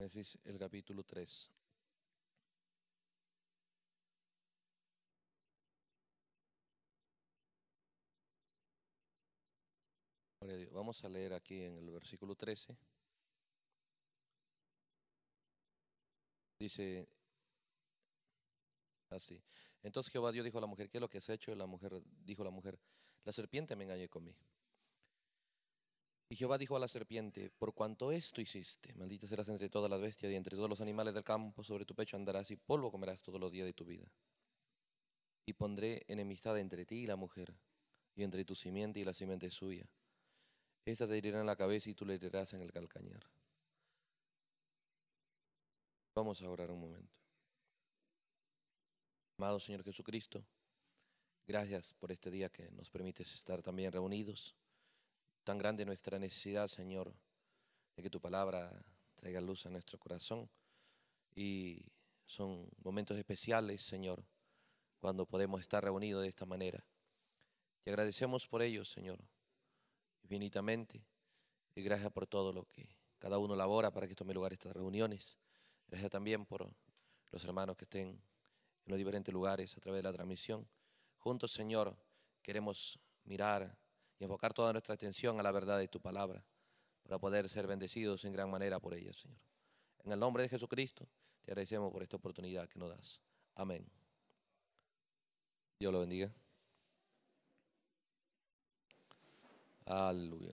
Es el capítulo 3. Vamos a leer aquí en el versículo 13. Dice así. Entonces Jehová Dios dijo a la mujer, ¿qué es lo que has hecho? la mujer dijo la mujer, la serpiente me engañé conmigo y Jehová dijo a la serpiente, por cuanto esto hiciste, maldita serás entre todas las bestias y entre todos los animales del campo, sobre tu pecho andarás y polvo comerás todos los días de tu vida. Y pondré enemistad entre ti y la mujer, y entre tu simiente y la simiente suya. Esta te herirá en la cabeza y tú le herirás en el calcañar. Vamos a orar un momento. Amado Señor Jesucristo, gracias por este día que nos permites estar también reunidos. Tan grande nuestra necesidad, Señor, de que tu palabra traiga luz a nuestro corazón. Y son momentos especiales, Señor, cuando podemos estar reunidos de esta manera. Te agradecemos por ello, Señor, infinitamente. Y gracias por todo lo que cada uno labora para que tome lugar estas reuniones. Gracias también por los hermanos que estén en los diferentes lugares a través de la transmisión. Juntos, Señor, queremos mirar y enfocar toda nuestra atención a la verdad de tu palabra para poder ser bendecidos en gran manera por ella, Señor. En el nombre de Jesucristo, te agradecemos por esta oportunidad que nos das. Amén. Dios lo bendiga. Aleluya.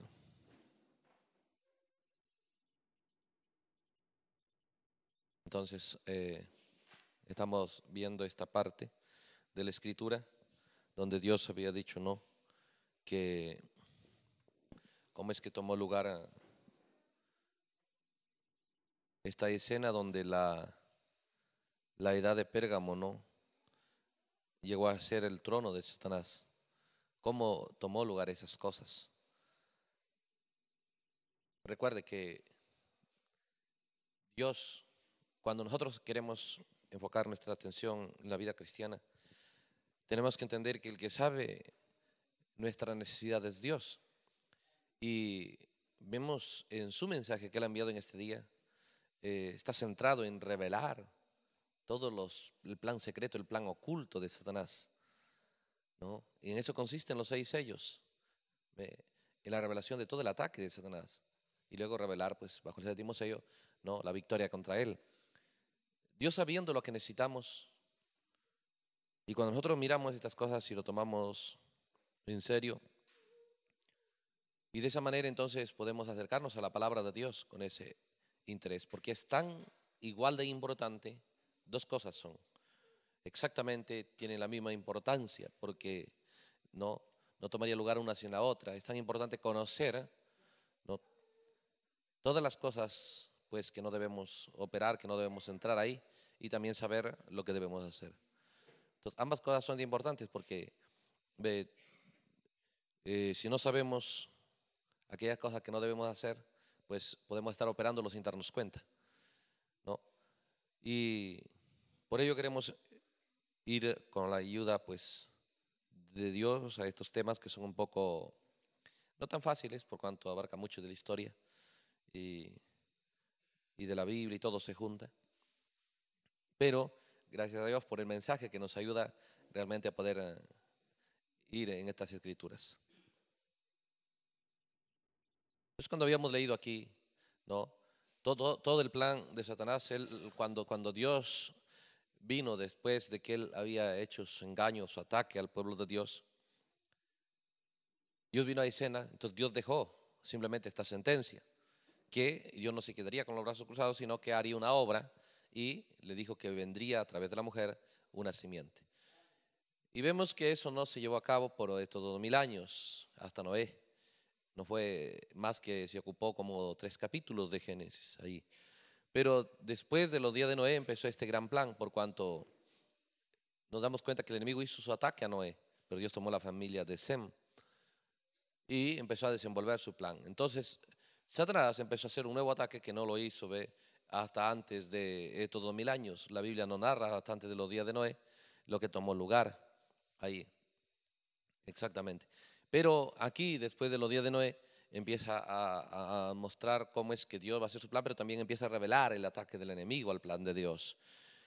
Entonces, eh, estamos viendo esta parte de la escritura donde Dios había dicho no que, ¿cómo es que tomó lugar ah, esta escena donde la, la edad de Pérgamo, ¿no? Llegó a ser el trono de Satanás. ¿Cómo tomó lugar esas cosas? Recuerde que Dios, cuando nosotros queremos enfocar nuestra atención en la vida cristiana, tenemos que entender que el que sabe nuestra necesidad es Dios. Y vemos en su mensaje que él ha enviado en este día, eh, está centrado en revelar todo los, el plan secreto, el plan oculto de Satanás. ¿no? Y en eso consisten los seis sellos, en la revelación de todo el ataque de Satanás. Y luego revelar, pues, bajo el séptimo sello, ¿no? la victoria contra él. Dios sabiendo lo que necesitamos, y cuando nosotros miramos estas cosas y lo tomamos en serio. Y de esa manera entonces podemos acercarnos a la palabra de Dios con ese interés, porque es tan igual de importante, dos cosas son, exactamente tienen la misma importancia, porque no, no tomaría lugar una sin la otra, es tan importante conocer todas las cosas pues que no debemos operar, que no debemos entrar ahí, y también saber lo que debemos hacer. Entonces, ambas cosas son importantes porque eh, si no sabemos aquellas cosas que no debemos hacer, pues podemos estar operándolos sin darnos cuenta. Y por ello queremos ir con la ayuda pues, de Dios a estos temas que son un poco no tan fáciles, por cuanto abarca mucho de la historia y, y de la Biblia y todo se junta. Pero gracias a Dios por el mensaje que nos ayuda realmente a poder eh, ir en estas escrituras. Es cuando habíamos leído aquí, ¿no? Todo, todo el plan de Satanás, cuando, cuando Dios vino después de que él había hecho su engaño, su ataque al pueblo de Dios, Dios vino a Isena, entonces Dios dejó simplemente esta sentencia, que Dios no se quedaría con los brazos cruzados, sino que haría una obra y le dijo que vendría a través de la mujer una simiente. Y vemos que eso no se llevó a cabo por estos dos mil años, hasta Noé. No fue más que se ocupó como tres capítulos de Génesis ahí. Pero después de los días de Noé empezó este gran plan, por cuanto nos damos cuenta que el enemigo hizo su ataque a Noé, pero Dios tomó la familia de Sem y empezó a desenvolver su plan. Entonces, Satanás empezó a hacer un nuevo ataque que no lo hizo ¿ve? hasta antes de estos dos mil años. La Biblia no narra hasta antes de los días de Noé lo que tomó lugar ahí. Exactamente. Pero aquí, después de los días de Noé, empieza a, mostrar cómo es que Dios va a hacer su plan, pero también empieza a revelar el ataque del enemigo al plan de Dios.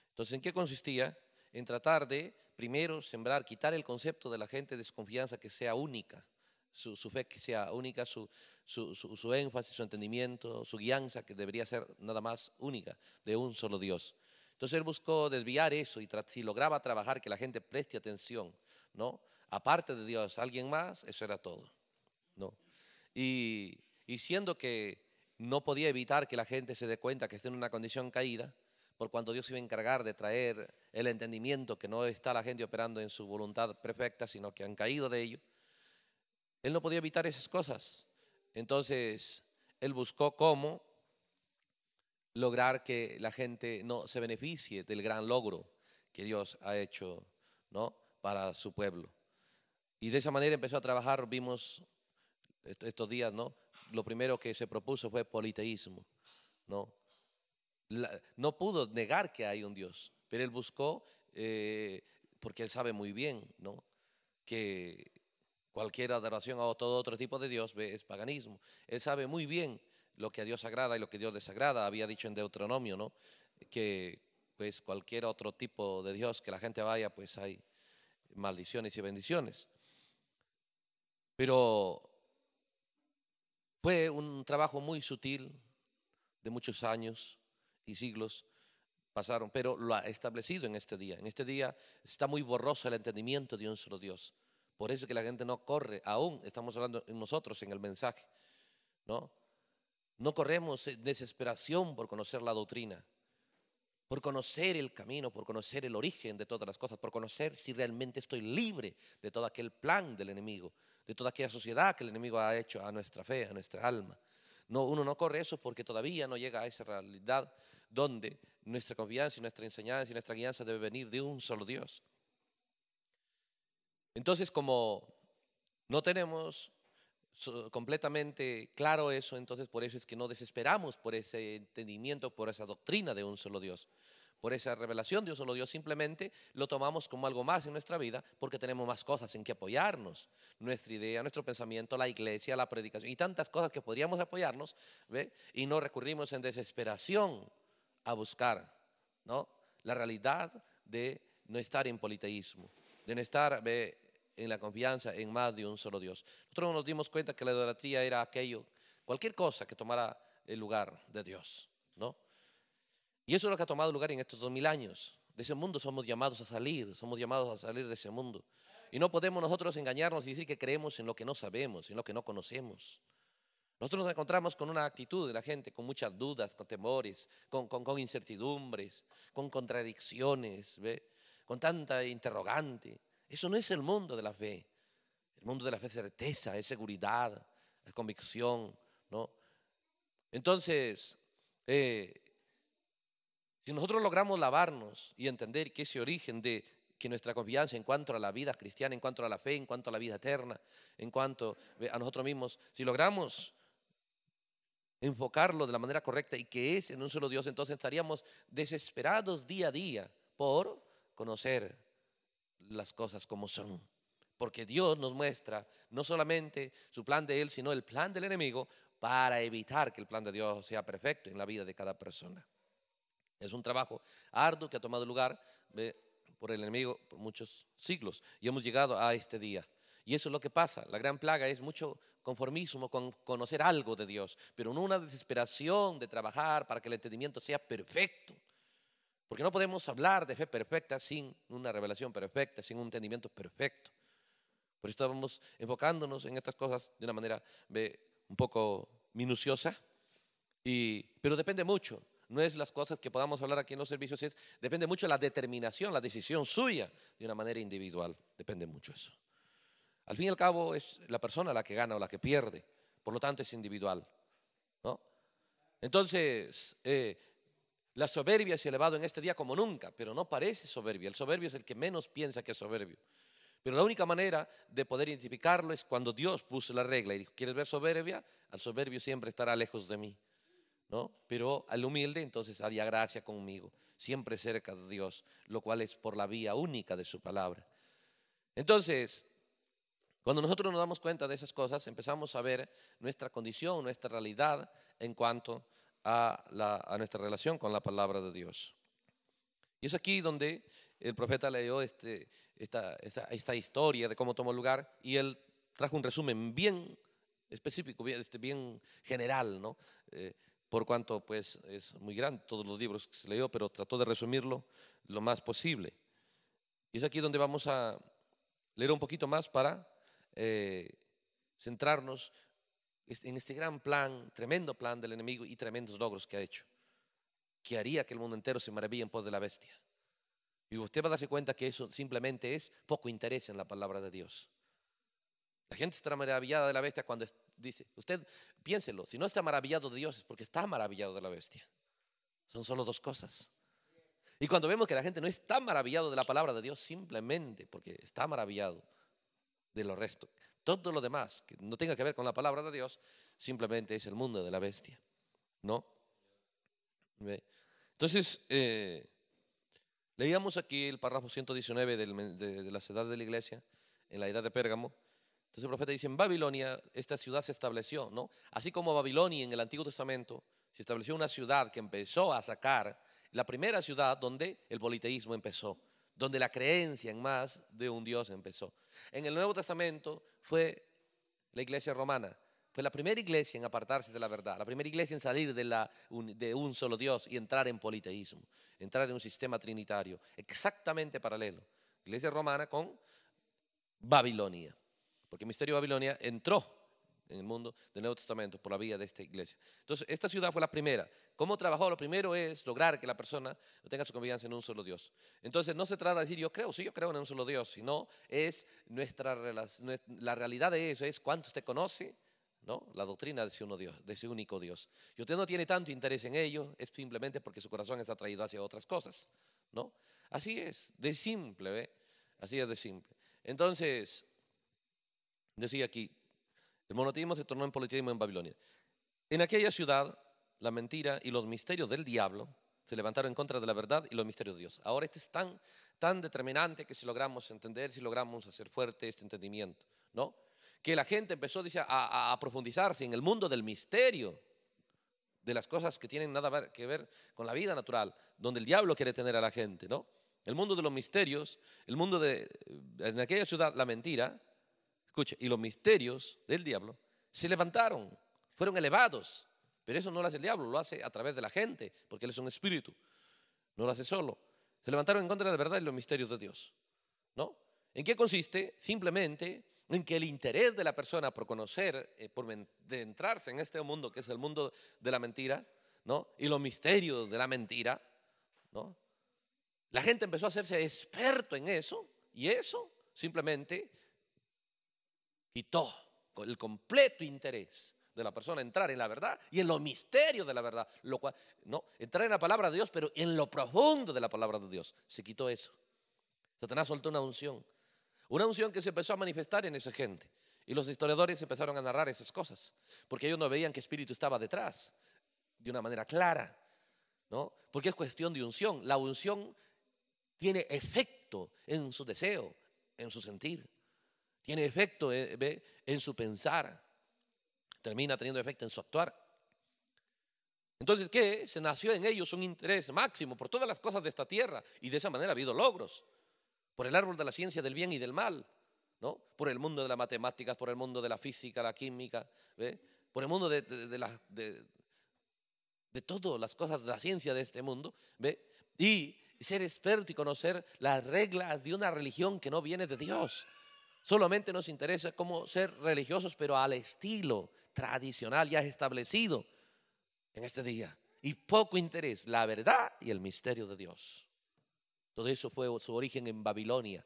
Entonces, ¿en qué consistía? En tratar de, primero, sembrar, quitar el concepto de la gente de desconfianza que sea única, su, fe que sea única, su, su, énfasis, su entendimiento, su guianza que debería ser nada más única, de un solo Dios. Entonces él buscó desviar eso y si lograba trabajar que la gente preste atención, ¿no? aparte de Dios, alguien más, eso era todo. No. Y, siendo que no podía evitar que la gente se dé cuenta que está en una condición caída, por cuanto Dios iba a encargar de traer el entendimiento que no está la gente operando en su voluntad perfecta, sino que han caído de ello, él no podía evitar esas cosas. Entonces, él buscó cómo lograr que la gente no se beneficie del gran logro que Dios ha hecho, ¿no? para su pueblo. Y de esa manera empezó a trabajar, vimos estos días, ¿no? Lo primero que se propuso fue politeísmo, ¿no? no pudo negar que hay un Dios, pero él buscó, eh, porque él sabe muy bien, ¿no? Que cualquier adoración a todo otro tipo de Dios es paganismo. Él sabe muy bien lo que a Dios agrada y lo que a Dios desagrada. Había dicho en Deuteronomio, ¿no? Que pues cualquier otro tipo de Dios que la gente vaya, pues hay maldiciones y bendiciones. Pero fue un trabajo muy sutil de muchos años y siglos pasaron, pero lo ha establecido en este día. En este día está muy borroso el entendimiento de un solo Dios. Por eso es que la gente no corre, aún estamos hablando nosotros en el mensaje, ¿no? No corremos en desesperación por conocer la doctrina, por conocer el camino, por conocer el origen de todas las cosas, por conocer si realmente estoy libre de todo aquel plan del enemigo, de toda aquella sociedad que el enemigo ha hecho a nuestra fe, a nuestra alma. No, uno no corre eso porque todavía no llega a esa realidad donde nuestra confianza y nuestra enseñanza y nuestra guianza debe venir de un solo Dios. Entonces, como no tenemos completamente claro eso, entonces por eso es que no desesperamos por ese entendimiento, por esa doctrina de un solo Dios por esa revelación, Dios un solo Dios simplemente, lo tomamos como algo más en nuestra vida porque tenemos más cosas en que apoyarnos. Nuestra idea, nuestro pensamiento, la iglesia, la predicación y tantas cosas que podríamos apoyarnos ¿ve? y no recurrimos en desesperación a buscar ¿no? la realidad de no estar en politeísmo, de no estar en la confianza en más de un solo Dios. Nosotros nos dimos cuenta que la idolatría era aquello, cualquier cosa que tomara el lugar de Dios, ¿no? Y eso es lo que ha tomado lugar en estos dos mil años. De ese mundo somos llamados a salir, somos llamados a salir de ese mundo. Y no podemos nosotros engañarnos y decir que creemos en lo que no sabemos, en lo que no conocemos. Nosotros nos encontramos con una actitud de la gente, con muchas dudas, con temores, con, con, incertidumbres, con contradicciones, ¿ve? con tanta interrogante. Eso no es el mundo de la fe. El mundo de la fe es certeza, es seguridad, es convicción. ¿no? Entonces, eh, si nosotros logramos lavarnos y entender que ese origen de que nuestra confianza en cuanto a la vida cristiana, en cuanto a la fe, en cuanto a la vida eterna, en cuanto a nosotros mismos, si logramos enfocarlo de la manera correcta y que es en un solo Dios, entonces estaríamos desesperados día a día por conocer las cosas como son. Porque Dios nos muestra no solamente su plan de Él, sino el plan del enemigo para evitar que el plan de Dios sea perfecto en la vida de cada persona. Es un trabajo arduo que ha tomado lugar por el enemigo por muchos siglos y hemos llegado a este día. Y eso es lo que pasa. La gran plaga es mucho conformismo con conocer algo de Dios, pero no una desesperación de trabajar para que el entendimiento sea perfecto. Porque no podemos hablar de fe perfecta sin una revelación perfecta, sin un entendimiento perfecto. Por eso estamos enfocándonos en estas cosas de una manera un poco minuciosa, y, pero depende mucho no es las cosas que podamos hablar aquí en los servicios, es, depende mucho de la determinación, la decisión suya de una manera individual, depende mucho eso. Al fin y al cabo es la persona la que gana o la que pierde, por lo tanto es individual. ¿no? Entonces, eh, la soberbia se ha elevado en este día como nunca, pero no parece soberbia, el soberbio es el que menos piensa que es soberbio. Pero la única manera de poder identificarlo es cuando Dios puso la regla y dijo, ¿quieres ver soberbia? Al soberbio siempre estará lejos de mí. ¿no? Pero al humilde entonces haría gracia conmigo, siempre cerca de Dios, lo cual es por la vía única de su palabra. Entonces, cuando nosotros nos damos cuenta de esas cosas, empezamos a ver nuestra condición, nuestra realidad en cuanto a, nuestra relación con la palabra de Dios. Y es aquí donde el profeta leyó este, esta, historia de cómo tomó lugar y él trajo un resumen bien específico, bien, este, bien general, ¿no? Eh, por cuanto pues es muy grande todos los libros que se leyó, pero trató de resumirlo lo más posible. Y es aquí donde vamos a leer un poquito más para eh, centrarnos este, en este gran plan, tremendo plan del enemigo y tremendos logros que ha hecho, que haría que el mundo entero se maraville en pos de la bestia. Y usted va a darse cuenta que eso simplemente es poco interés en la palabra de Dios. La gente estará maravillada de la bestia cuando dice, usted piénselo, si no está maravillado de Dios es porque está maravillado de la bestia. Son solo dos cosas. Y cuando vemos que la gente no está maravillado de la palabra de Dios, simplemente porque está maravillado de lo resto. Todo lo demás que no tenga que ver con la palabra de Dios, simplemente es el mundo de la bestia. ¿No? Entonces, eh, leíamos aquí el párrafo 119 de las edades de la iglesia, en la edad de Pérgamo. Entonces el profeta dice, en Babilonia esta ciudad se estableció, ¿no? Así como Babilonia en el Antiguo Testamento se estableció una ciudad que empezó a sacar, la primera ciudad donde el politeísmo empezó, donde la creencia en más de un Dios empezó. En el Nuevo Testamento fue la iglesia romana, fue la primera iglesia en apartarse de la verdad, la primera iglesia en salir de, de un solo Dios y entrar en politeísmo, entrar en un sistema trinitario, exactamente paralelo. Iglesia romana con Babilonia. Porque misterio de Babilonia entró en el mundo del Nuevo Testamento por la vía de esta iglesia. Entonces, esta ciudad fue la primera. ¿Cómo trabajó? Lo primero es lograr que la persona tenga su confianza en un solo Dios. Entonces, no se trata de decir yo creo, sí, yo creo en un solo Dios, sino es nuestra la realidad de eso es cuánto usted conoce. ¿No? La doctrina de ese, uno Dios, de ese único Dios. Y usted no tiene tanto interés en ello, es simplemente porque su corazón está atraído hacia otras cosas. ¿no? Así es, de simple, ¿ve? Así es de simple. Entonces, Decía aquí, el monoteísmo se tornó en politeísmo en Babilonia. En aquella ciudad, la mentira y los misterios del diablo se levantaron en contra de la verdad y los misterios de Dios. Ahora este es tan, tan determinante que si logramos entender, si logramos hacer fuerte este entendimiento, ¿no? Que la gente empezó a, a profundizarse en el mundo del misterio, de las cosas que tienen nada que ver con la vida natural, donde el diablo quiere tener a la gente, ¿no? El mundo de los misterios, el mundo de, en aquella ciudad, la mentira, y los misterios del diablo se levantaron, fueron elevados. Pero eso no lo hace el diablo, lo hace a través de la gente, porque él es un espíritu. No lo hace solo. Se levantaron en contra de la verdad y los misterios de Dios. ¿No? ¿En qué consiste? Simplemente en que el interés de la persona por conocer, eh, por de entrarse en este mundo que es el mundo de la mentira, ¿no? Y los misterios de la mentira, ¿no? La gente empezó a hacerse experto en eso y eso simplemente quitó el completo interés de la persona entrar en la verdad y en lo misterio de la verdad, lo cual no entrar en la palabra de Dios, pero en lo profundo de la palabra de Dios se quitó eso. Satanás soltó una unción, una unción que se empezó a manifestar en esa gente y los historiadores empezaron a narrar esas cosas porque ellos no veían que espíritu estaba detrás de una manera clara, ¿no? Porque es cuestión de unción. La unción tiene efecto en su deseo, en su sentir. Tiene efecto eh, en su pensar. Termina teniendo efecto en su actuar. Entonces, ¿qué? Se nació en ellos un interés máximo por todas las cosas de esta tierra y de esa manera ha habido logros. Por el árbol de la ciencia del bien y del mal, ¿no? Por el mundo de las matemáticas, por el mundo de la física, la química, Por el mundo de, de, de, todas las cosas de la ciencia de este mundo, Y ser experto y conocer las reglas de una religión que no viene de Dios, Solamente nos interesa cómo ser religiosos, pero al estilo tradicional ya establecido en este día. Y poco interés, la verdad y el misterio de Dios. Todo eso fue su origen en Babilonia.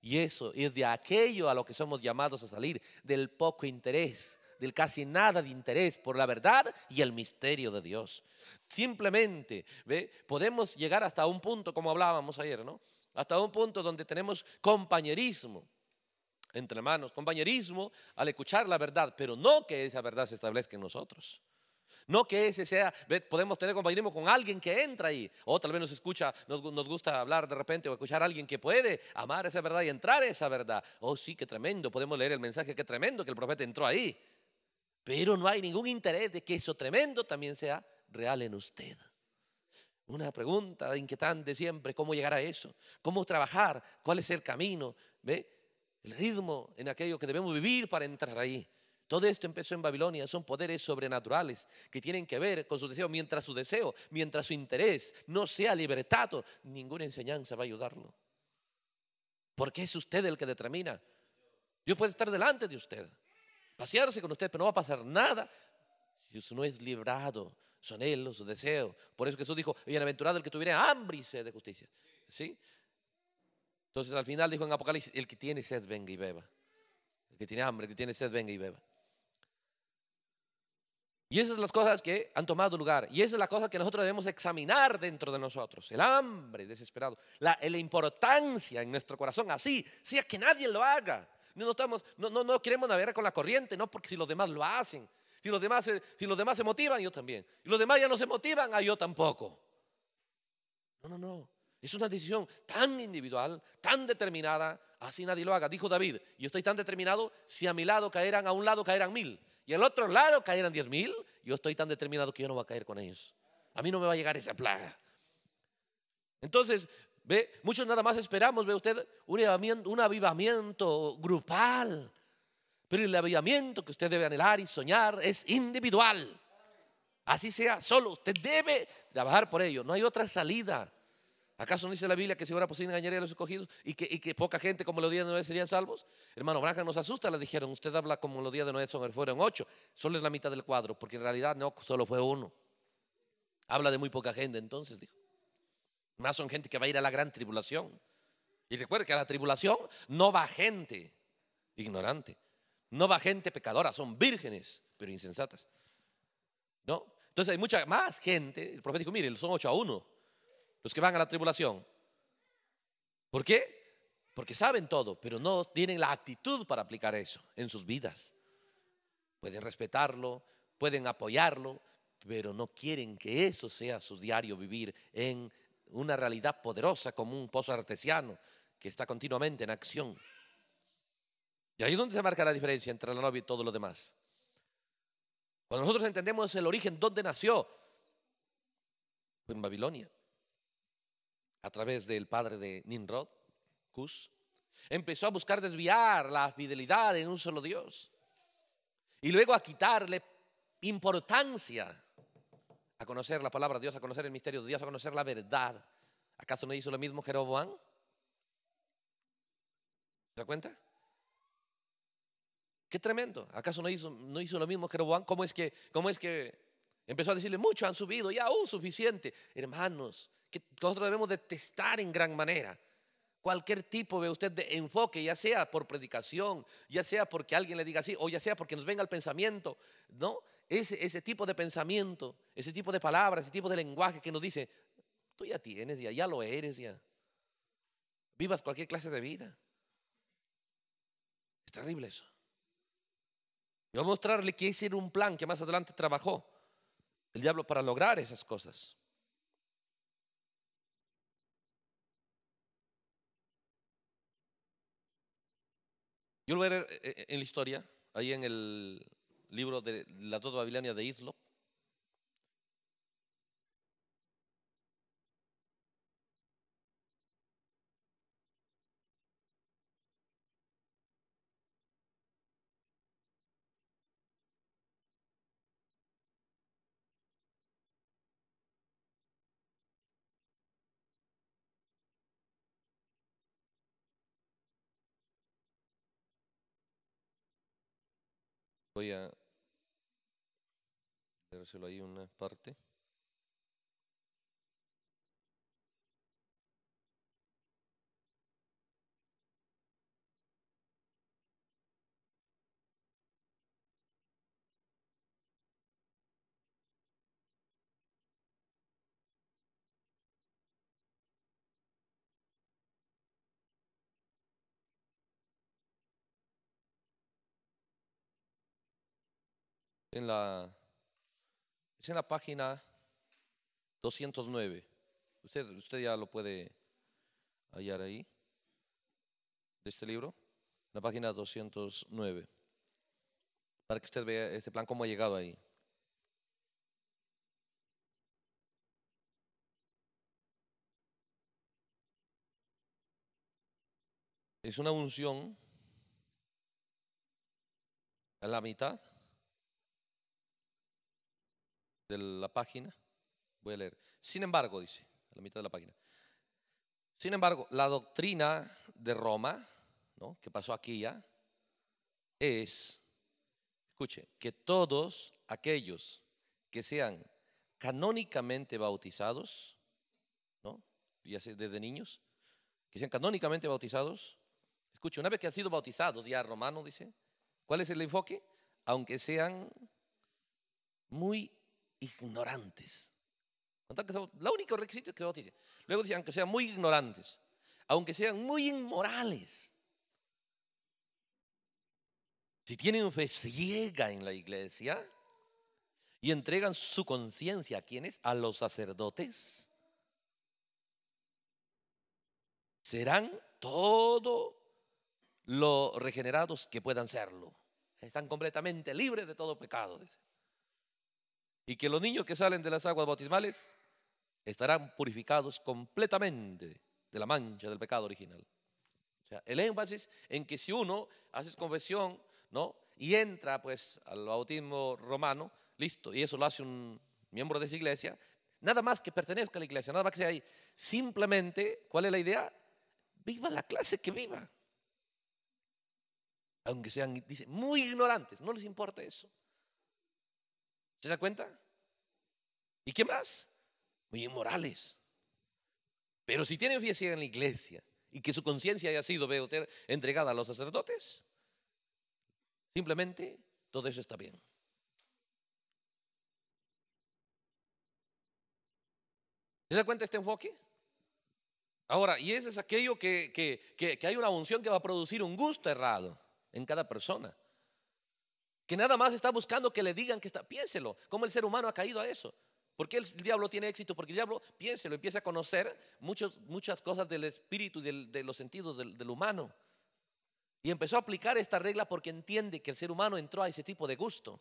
Y eso es de aquello a lo que somos llamados a salir, del poco interés, del casi nada de interés por la verdad y el misterio de Dios. Simplemente, ¿ve? podemos llegar hasta un punto, como hablábamos ayer, ¿no? Hasta un punto donde tenemos compañerismo entre manos compañerismo al escuchar la verdad, pero no que esa verdad se establezca en nosotros. No que ese sea, podemos tener compañerismo con alguien que entra ahí, o tal vez nos escucha, nos, gusta hablar de repente o escuchar a alguien que puede amar esa verdad y entrar a esa verdad. Oh, sí, qué tremendo, podemos leer el mensaje, qué tremendo que el profeta entró ahí. Pero no hay ningún interés de que eso tremendo también sea real en usted. Una pregunta inquietante siempre, ¿cómo llegar a eso? ¿Cómo trabajar? ¿Cuál es el camino? ¿Ve? el ritmo en aquello que debemos vivir para entrar ahí. Todo esto empezó en Babilonia, son poderes sobrenaturales que tienen que ver con su deseo. Mientras su deseo, mientras su interés no sea libertado, ninguna enseñanza va a ayudarlo. Porque es usted el que determina. Dios puede estar delante de usted, pasearse con usted, pero no va a pasar nada si usted no es librado, son él su deseo. Por eso Jesús dijo, bienaventurado el que tuviera hambre y sed de justicia. ¿Sí? Entonces al final dijo en Apocalipsis, el que tiene sed venga y beba. El que tiene hambre, el que tiene sed venga y beba. Y esas son las cosas que han tomado lugar. Y esa es la cosa que nosotros debemos examinar dentro de nosotros. El hambre desesperado. La, importancia en nuestro corazón. Así, sea que nadie lo haga. No, estamos, no, no, no queremos navegar con la corriente, no porque si los demás lo hacen. Si los demás, si los demás se motivan, yo también. Y los demás ya no se motivan, a ah, yo tampoco. No, no, no. Es una decisión tan individual, tan determinada, así nadie lo haga. Dijo David, yo estoy tan determinado, si a mi lado caeran, a un lado caeran mil, y al otro lado caeran diez mil, yo estoy tan determinado que yo no voy a caer con ellos. A mí no me va a llegar esa plaga. Entonces, ve, muchos nada más esperamos, ve usted, un un avivamiento grupal. Pero el avivamiento que usted debe anhelar y soñar es individual. Así sea, solo usted debe trabajar por ello. No hay otra salida. ¿Acaso no dice la Biblia que si ahora posible engañaría a los escogidos y que, poca gente como los días de Noé serían salvos? Hermano Branca nos asusta, le dijeron, usted habla como los días de Noé son, fueron ocho, solo es la mitad del cuadro, porque en realidad no, solo fue uno. Habla de muy poca gente entonces, dijo. Más son gente que va a ir a la gran tribulación. Y recuerde que a la tribulación no va gente ignorante, no va gente pecadora, son vírgenes, pero insensatas. ¿No? Entonces hay mucha más gente, el profeta dijo, mire, son ocho a uno los que van a la tribulación. ¿Por qué? Porque saben todo, pero no tienen la actitud para aplicar eso en sus vidas. Pueden respetarlo, pueden apoyarlo, pero no quieren que eso sea su diario vivir en una realidad poderosa como un pozo artesiano que está continuamente en acción. Y ahí es donde se marca la diferencia entre la novia y todo lo demás. Cuando nosotros entendemos el origen, ¿dónde nació? en Babilonia a través del padre de Ninrod, Cus, empezó a buscar desviar la fidelidad en un solo Dios y luego a quitarle importancia a conocer la palabra de Dios, a conocer el misterio de Dios, a conocer la verdad. ¿Acaso no hizo lo mismo Jeroboam? ¿Se da cuenta? Qué tremendo. ¿Acaso no hizo, no hizo lo mismo Jeroboam? ¿Cómo es que, cómo es que empezó a decirle mucho han subido? Ya, aún suficiente. Hermanos, que nosotros debemos detestar en gran manera. Cualquier tipo de usted de enfoque, ya sea por predicación, ya sea porque alguien le diga así, o ya sea porque nos venga el pensamiento, ¿no? Ese, ese tipo de pensamiento, ese tipo de palabras, ese tipo de lenguaje que nos dice, tú ya tienes, ya, ya lo eres, ya. Vivas cualquier clase de vida. Es terrible eso. Yo voy a mostrarle que ese era un plan que más adelante trabajó el diablo para lograr esas cosas. Yo eh, eh, en la historia, ahí en el libro de las dos Babilonias de Islop, Voy a dárselo ahí una parte. en la, es en la página 209. Usted, usted ya lo puede hallar ahí, de este libro, la página 209, para que usted vea este plan, cómo ha llegado ahí. Es una unción a la mitad de la página. Voy a leer. Sin embargo, dice, a la mitad de la página. Sin embargo, la doctrina de Roma, ¿no? que pasó aquí ya, es, escuche, que todos aquellos que sean canónicamente bautizados, ¿no? ya desde niños, que sean canónicamente bautizados, escuche, una vez que han sido bautizados, ya romano dice, ¿cuál es el enfoque? Aunque sean muy ignorantes. la única requisito es que se dice. Luego decían que sean muy ignorantes, aunque sean muy inmorales. Si tienen fe ciega en la iglesia y entregan su conciencia a quienes, a los sacerdotes, serán todo los regenerados que puedan serlo. Están completamente libres de todo pecado y que los niños que salen de las aguas bautismales estarán purificados completamente de la mancha del pecado original. O sea, el énfasis en que si uno hace confesión, ¿no? Y entra pues al bautismo romano, listo, y eso lo hace un miembro de esa iglesia, nada más que pertenezca a la iglesia, nada más que sea ahí. Simplemente, ¿cuál es la idea? Viva la clase que viva. Aunque sean, dice, muy ignorantes, no les importa eso. ¿Se da cuenta? ¿Y qué más? Muy inmorales. Pero si tienen fiesta en la iglesia y que su conciencia haya sido, entregada a los sacerdotes, simplemente todo eso está bien. ¿Se da cuenta este enfoque? Ahora, y ese es aquello que, que hay una unción que va a producir un gusto errado en cada persona que nada más está buscando que le digan que está. Piénselo, cómo el ser humano ha caído a eso. porque el diablo tiene éxito? Porque el diablo, piénselo, empieza a conocer muchas cosas del espíritu y de los sentidos del humano. Y empezó a aplicar esta regla porque entiende que el ser humano entró a ese tipo de gusto,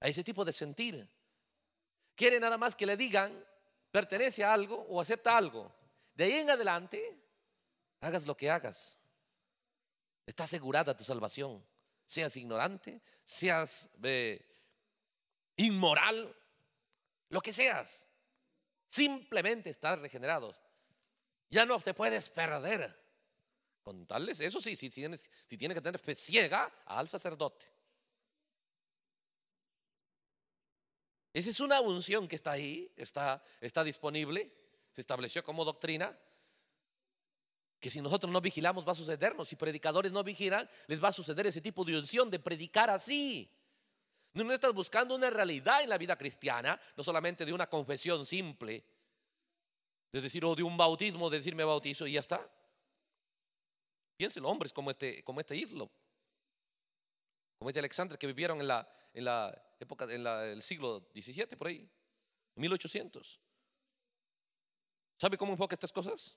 a ese tipo de sentir. Quiere nada más que le digan, pertenece a algo o acepta algo. De ahí en adelante, hagas lo que hagas. Está asegurada tu salvación seas ignorante, seas eh, inmoral, lo que seas. Simplemente estás regenerado Ya no te puedes perder. Contarles, eso sí, si tienes, si que tener fe ciega al sacerdote. Esa es una unción que está ahí, está, está disponible, se estableció como doctrina, que si nosotros no vigilamos va a sucedernos. Si predicadores no vigilan, les va a suceder ese tipo de unción de predicar así. No estás buscando una realidad en la vida cristiana, no solamente de una confesión simple, de decir, o oh, de un bautismo, de decir me bautizo y ya está. los hombres como este, como este Islo, como este Alexander que vivieron en la, en la época, del siglo XVII, por ahí, 1800. ¿Sabe cómo enfoca estas cosas?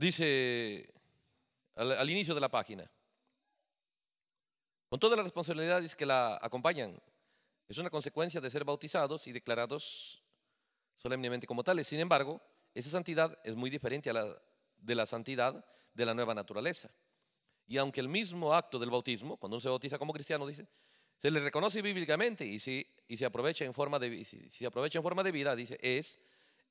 Dice al, inicio de la página, con todas las responsabilidades que la acompañan, es una consecuencia de ser bautizados y declarados solemnemente como tales. Sin embargo, esa santidad es muy diferente a la de la santidad de la nueva naturaleza. Y aunque el mismo acto del bautismo, cuando uno se bautiza como cristiano, dice, se le reconoce bíblicamente y si, y se aprovecha en forma de si aprovecha en forma de vida, dice, es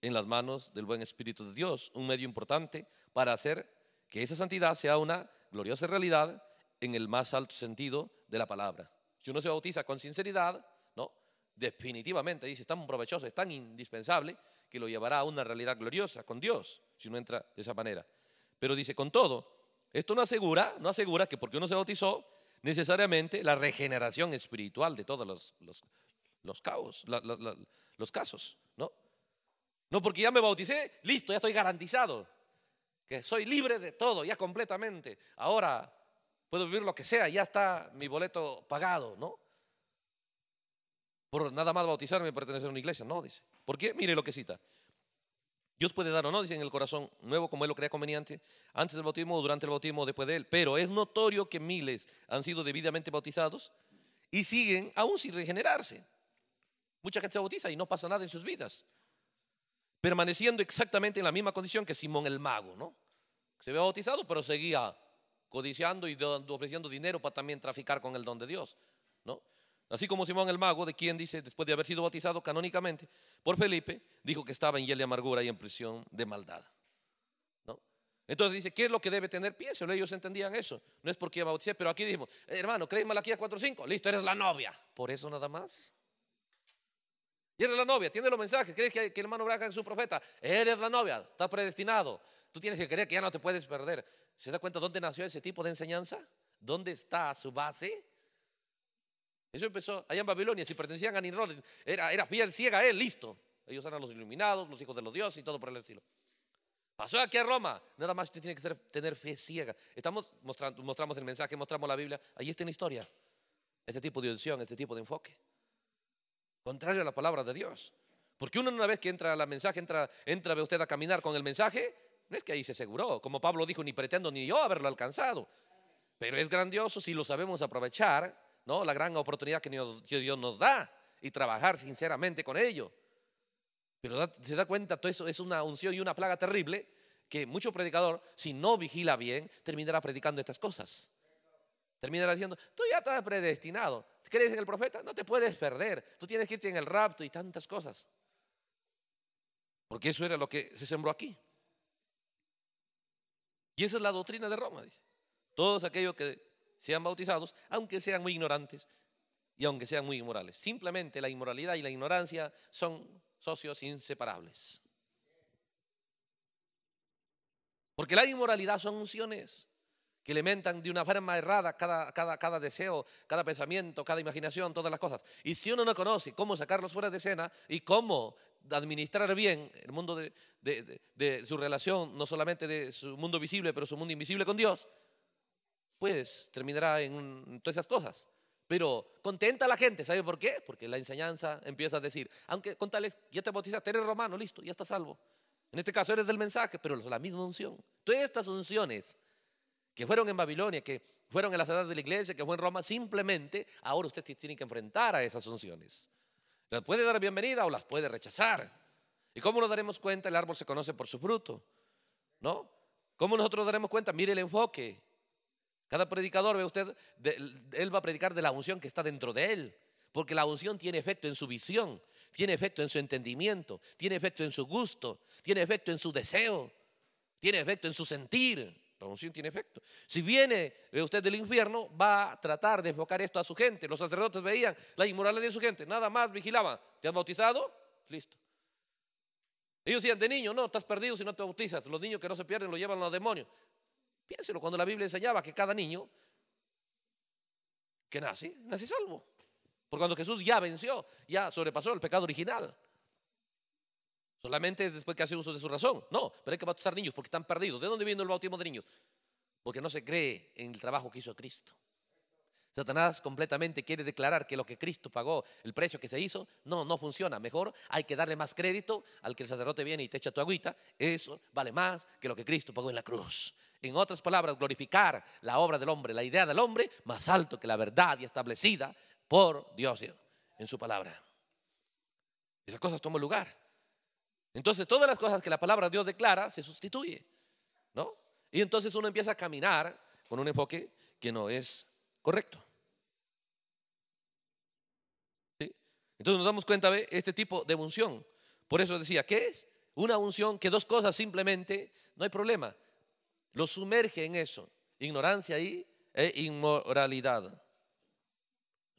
en las manos del buen Espíritu de Dios, un medio importante para hacer que esa santidad sea una gloriosa realidad en el más alto sentido de la palabra. Si uno se bautiza con sinceridad, no, definitivamente dice, es tan provechoso, es tan indispensable que lo llevará a una realidad gloriosa con Dios, si uno entra de esa manera. Pero dice, con todo, esto no asegura, no asegura que porque uno se bautizó, necesariamente la regeneración espiritual de todos los, los, los casos, ¿no? No porque ya me bauticé, listo, ya estoy garantizado. Que soy libre de todo, ya completamente. Ahora puedo vivir lo que sea, ya está mi boleto pagado, ¿no? Por nada más bautizarme y pertenecer a una iglesia, no, dice. ¿Por qué? Mire lo que cita. Dios puede dar o no, dice en el corazón nuevo, como Él lo crea conveniente, antes del bautismo, o durante el bautismo, o después de Él. Pero es notorio que miles han sido debidamente bautizados y siguen aún sin regenerarse. Mucha gente se bautiza y no pasa nada en sus vidas permaneciendo exactamente en la misma condición que Simón el mago, ¿no? Se había bautizado, pero seguía codiciando y ofreciendo dinero para también traficar con el don de Dios, ¿no? Así como Simón el mago, de quien dice, después de haber sido bautizado canónicamente por Felipe, dijo que estaba en hiel de amargura y en prisión de maldad. ¿no? Entonces dice, ¿qué es lo que debe tener pie Ellos entendían eso. No es porque bauticé, pero aquí dijimos, eh, hermano, ¿crees Malaquía 4.5? Listo, eres la novia. Por eso nada más. Y eres la novia, tiene los mensajes. ¿Crees que, el hermano Braga es un profeta? Eres la novia, está predestinado. Tú tienes que creer que ya no te puedes perder. ¿Se da cuenta dónde nació ese tipo de enseñanza? ¿Dónde está su base? Eso empezó allá en Babilonia. Si pertenecían a Nimrod, era, era fiel, ciega él, listo. Ellos eran los iluminados, los hijos de los dioses y todo por el estilo. Pasó aquí a Roma. Nada más tiene que ser, tener fe ciega. Estamos mostrando, mostramos el mensaje, mostramos la Biblia. Allí está en la historia. Este tipo de unción, este tipo de enfoque. Contrario a la palabra de Dios. Porque uno una vez que entra la mensaje, entra, entra ve usted a caminar con el mensaje, no es que ahí se aseguró. Como Pablo dijo, ni pretendo ni yo haberlo alcanzado. Pero es grandioso si lo sabemos aprovechar, ¿no? La gran oportunidad que Dios, nos da y trabajar sinceramente con ello. Pero se da cuenta, todo eso es una unción y una plaga terrible que mucho predicador, si no vigila bien, terminará predicando estas cosas. Terminará diciendo, tú ya estás predestinado. ¿Crees en el profeta? No te puedes perder. Tú tienes que irte en el rapto y tantas cosas. Porque eso era lo que se sembró aquí. Y esa es la doctrina de Roma, Todos aquellos que sean bautizados, aunque sean muy ignorantes y aunque sean muy inmorales. Simplemente la inmoralidad y la ignorancia son socios inseparables. Porque la inmoralidad son unciones que alimentan de una forma errada cada, deseo, cada pensamiento, cada imaginación, todas las cosas. Y si uno no conoce cómo sacarlos fuera de escena y cómo administrar bien el mundo de, su relación, no solamente de su mundo visible, pero su mundo invisible con Dios, pues terminará en, todas esas cosas. Pero contenta a la gente, ¿sabe por qué? Porque la enseñanza empieza a decir, aunque contales ya te bautizaste, eres romano, listo, ya estás salvo. En este caso eres del mensaje, pero la misma unción. Todas estas unciones que fueron en Babilonia, que fueron en las edades de la iglesia, que fue en Roma, simplemente ahora usted tiene que enfrentar a esas unciones. Las puede dar bienvenida o las puede rechazar. ¿Y cómo nos daremos cuenta? El árbol se conoce por su fruto, ¿no? ¿Cómo nosotros daremos cuenta? Mire el enfoque. Cada predicador, ve usted, él va a predicar de la unción que está dentro de él, porque la unción tiene efecto en su visión, tiene efecto en su entendimiento, tiene efecto en su gusto, tiene efecto en su deseo, tiene efecto en su sentir. La unción tiene efecto. Si viene usted del infierno, va a tratar de enfocar esto a su gente. Los sacerdotes veían la inmoralidad de su gente, nada más vigilaban. ¿Te has bautizado? Listo. Ellos decían, de niño, no, estás perdido si no te bautizas. Los niños que no se pierden lo llevan a los demonios. Piénselo, cuando la Biblia enseñaba que cada niño que nace, nace salvo. Porque cuando Jesús ya venció, ya sobrepasó el pecado original. Solamente después que hace uso de su razón. No, pero hay que bautizar niños porque están perdidos. ¿De dónde viene el bautismo de niños? Porque no se cree en el trabajo que hizo Cristo. Satanás completamente quiere declarar que lo que Cristo pagó, el precio que se hizo, no, no funciona. Mejor hay que darle más crédito al que el sacerdote viene y te echa tu agüita. Eso vale más que lo que Cristo pagó en la cruz. En otras palabras, glorificar la obra del hombre, la idea del hombre, más alto que la verdad y establecida por Dios en su palabra. Esas cosas toman lugar. Entonces todas las cosas que la palabra de Dios declara se sustituye, ¿no? Y entonces uno empieza a caminar con un enfoque que no es correcto. Entonces nos damos cuenta de este tipo de unción. Por eso decía, ¿qué es? Una unción que dos cosas simplemente, no hay problema. Lo sumerge en eso, ignorancia y e inmoralidad.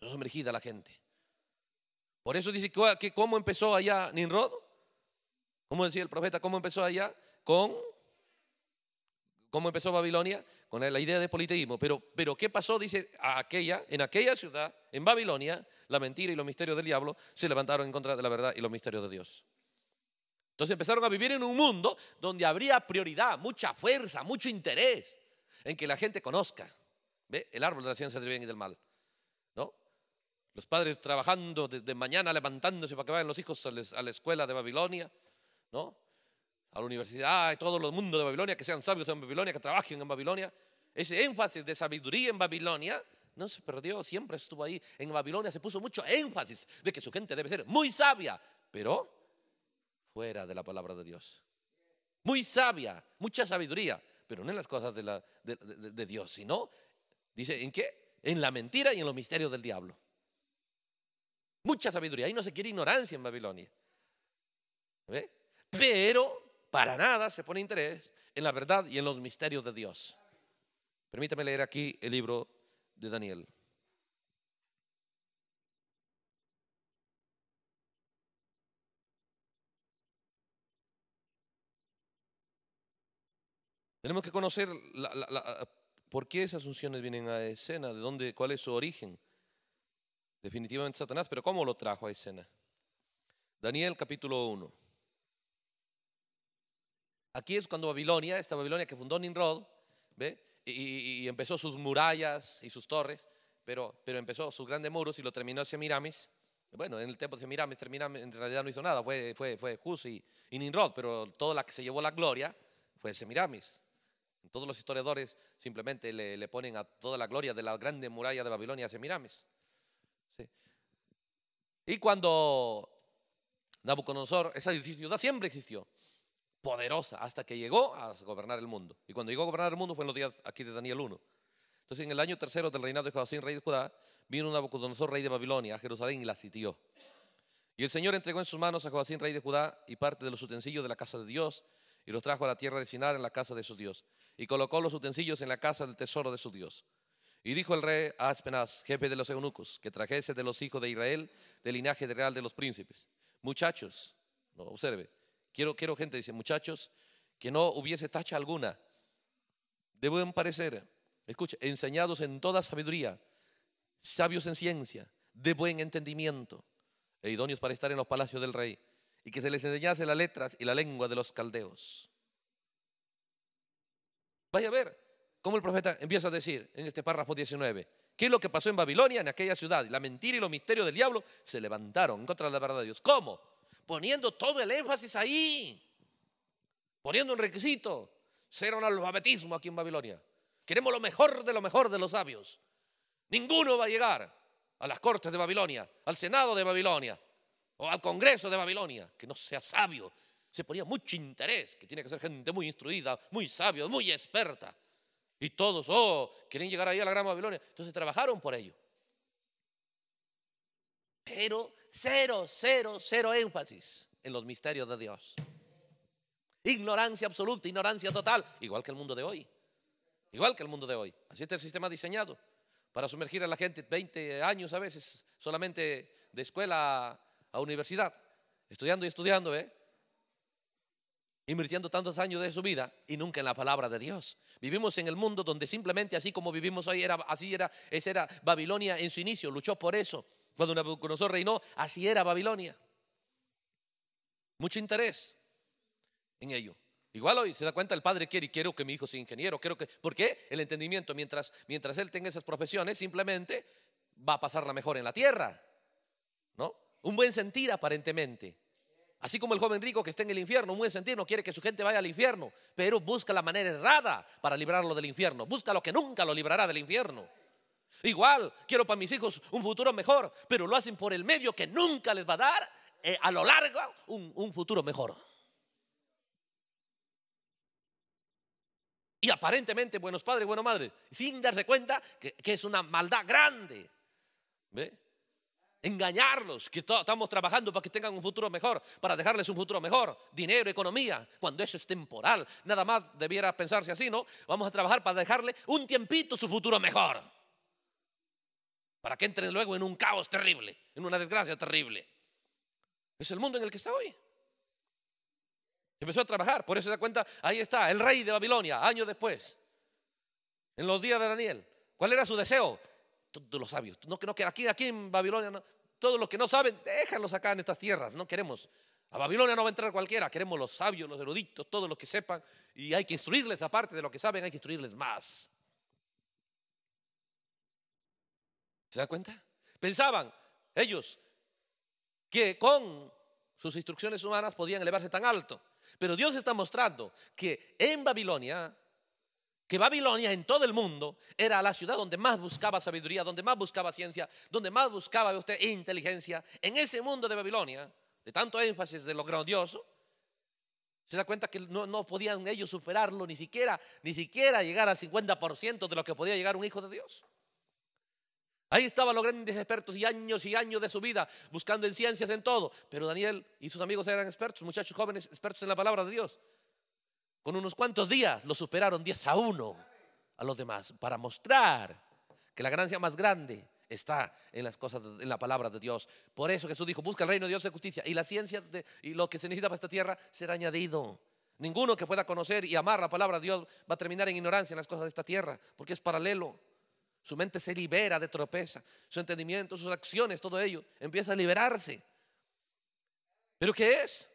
Sumergida la gente. Por eso dice que cómo empezó allá Ninrod ¿Cómo decía el profeta? ¿Cómo empezó allá? Con. ¿Cómo empezó Babilonia? Con la idea de politeísmo. Pero, pero ¿qué pasó? Dice, aquella, en aquella ciudad, en Babilonia, la mentira y los misterios del diablo se levantaron en contra de la verdad y los misterios de Dios. Entonces empezaron a vivir en un mundo donde habría prioridad, mucha fuerza, mucho interés en que la gente conozca. ¿Ve? El árbol de la ciencia del bien y del mal. ¿No? Los padres trabajando desde mañana, levantándose para que vayan los hijos a la escuela de Babilonia ¿no? A la universidad, a todo el mundo de Babilonia, que sean sabios en Babilonia, que trabajen en Babilonia. Ese énfasis de sabiduría en Babilonia no se perdió, siempre estuvo ahí. En Babilonia se puso mucho énfasis de que su gente debe ser muy sabia, pero fuera de la palabra de Dios. Muy sabia, mucha sabiduría, pero no en las cosas de, Dios, sino, dice, ¿en qué? En la mentira y en los misterios del diablo. Mucha sabiduría, ahí no se quiere ignorancia en Babilonia. ¿Ve? pero para nada se pone interés en la verdad y en los misterios de Dios. Permítame leer aquí el libro de Daniel. Tenemos que conocer por qué esas unciones vienen a escena, de dónde, cuál es su origen. Definitivamente Satanás, pero ¿cómo lo trajo a escena? Daniel capítulo 1. Aquí es cuando Babilonia, esta Babilonia que fundó Ninrod ¿ve? Y, empezó sus murallas y sus torres, pero, empezó sus grandes muros y lo terminó Semiramis Bueno, en el tiempo de Semiramis, en realidad no hizo nada, fue, fue, y, Ninrod, pero toda la que se llevó la gloria fue Semiramis. Todos los historiadores simplemente le, ponen a toda la gloria de la grande muralla de Babilonia a Semiramis. ¿Sí? Y cuando Nabucodonosor, esa ciudad siempre existió poderosa hasta que llegó a gobernar el mundo. Y cuando llegó a gobernar el mundo fue en los días aquí de Daniel 1. Entonces en el año tercero del reinado de Joacín, rey de Judá, vino Nabucodonosor, rey de Babilonia, a Jerusalén y la sitió. Y el Señor entregó en sus manos a Joacín, rey de Judá, y parte de los utensilios de la casa de Dios, y los trajo a la tierra de Sinar en la casa de su Dios. Y colocó los utensilios en la casa del tesoro de su Dios. Y dijo el rey a Aspenaz, jefe de los eunucos, que trajese de los hijos de Israel, del linaje real de los príncipes. Muchachos, observe, Quiero, gente, dice, muchachos, que no hubiese tacha alguna. De buen parecer, escucha, enseñados en toda sabiduría, sabios en ciencia, de buen entendimiento, e idóneos para estar en los palacios del rey, y que se les enseñase las letras y la lengua de los caldeos. Vaya a ver cómo el profeta empieza a decir en este párrafo 19, ¿qué es lo que pasó en Babilonia, en aquella ciudad? La mentira y los misterios del diablo se levantaron contra la verdad de Dios. ¿Cómo? poniendo todo el énfasis ahí, poniendo un requisito, ser un alfabetismo aquí en Babilonia. Queremos lo mejor de lo mejor de los sabios. Ninguno va a llegar a las cortes de Babilonia, al Senado de Babilonia o al Congreso de Babilonia que no sea sabio. Se ponía mucho interés, que tiene que ser gente muy instruida, muy sabio, muy experta. Y todos, oh, quieren llegar ahí a la Gran Babilonia. Entonces trabajaron por ello cero, cero, cero, cero énfasis en los misterios de Dios. Ignorancia absoluta, ignorancia total, igual que el mundo de hoy. Igual que el mundo de hoy. Así está el sistema diseñado para sumergir a la gente 20 años a veces solamente de escuela a universidad, estudiando y estudiando, ¿eh? invirtiendo tantos años de su vida y nunca en la palabra de Dios. Vivimos en el mundo donde simplemente así como vivimos hoy era así era, esa era Babilonia en su inicio, luchó por eso. Cuando Nabucodonosor reinó, así era Babilonia. Mucho interés en ello. Igual hoy se da cuenta el padre quiere y quiero que mi hijo sea ingeniero, quiero que porque el entendimiento mientras mientras él tenga esas profesiones simplemente va a pasar la mejor en la tierra. ¿No? Un buen sentir aparentemente. Así como el joven rico que está en el infierno, un buen sentir no quiere que su gente vaya al infierno, pero busca la manera errada para librarlo del infierno, busca lo que nunca lo librará del infierno. Igual, quiero para mis hijos un futuro mejor, pero lo hacen por el medio que nunca les va a dar eh, a lo largo un, futuro mejor. Y aparentemente buenos padres, buenas madres, sin darse cuenta que, es una maldad grande. Engañarlos, que estamos trabajando para que tengan un futuro mejor, para dejarles un futuro mejor, dinero, economía, cuando eso es temporal. Nada más debiera pensarse así, ¿no? Vamos a trabajar para dejarle un tiempito su futuro mejor para que entren luego en un caos terrible, en una desgracia terrible. Es el mundo en el que está hoy. Empezó a trabajar, por eso se da cuenta, ahí está, el rey de Babilonia, años después, en los días de Daniel. ¿Cuál era su deseo? Todos los sabios, no, no, aquí, aquí en Babilonia, todos los que no saben, déjalos acá en estas tierras, no queremos. A Babilonia no va a entrar cualquiera, queremos los sabios, los eruditos, todos los que sepan, y hay que instruirles, aparte de lo que saben, hay que instruirles más. ¿Se da cuenta? Pensaban ellos que con sus instrucciones humanas podían elevarse tan alto. Pero Dios está mostrando que en Babilonia, que Babilonia en todo el mundo era la ciudad donde más buscaba sabiduría, donde más buscaba ciencia, donde más buscaba usted inteligencia. En ese mundo de Babilonia, de tanto énfasis de lo grandioso, se da cuenta que no, no podían ellos superarlo ni siquiera, ni siquiera llegar al 50% de lo que podía llegar un hijo de Dios. Ahí estaban los grandes expertos y años y años de su vida buscando en ciencias, en todo. Pero Daniel y sus amigos eran expertos, muchachos jóvenes, expertos en la palabra de Dios. Con unos cuantos días Los superaron 10 a 1 a los demás para mostrar que la ganancia más grande está en las cosas, en la palabra de Dios. Por eso Jesús dijo, busca el reino de Dios de justicia y la ciencia y lo que se necesita para esta tierra será añadido. Ninguno que pueda conocer y amar la palabra de Dios va a terminar en ignorancia en las cosas de esta tierra, porque es paralelo. Su mente se libera de tropeza. Su entendimiento, sus acciones, todo ello empieza a liberarse. ¿Pero qué es?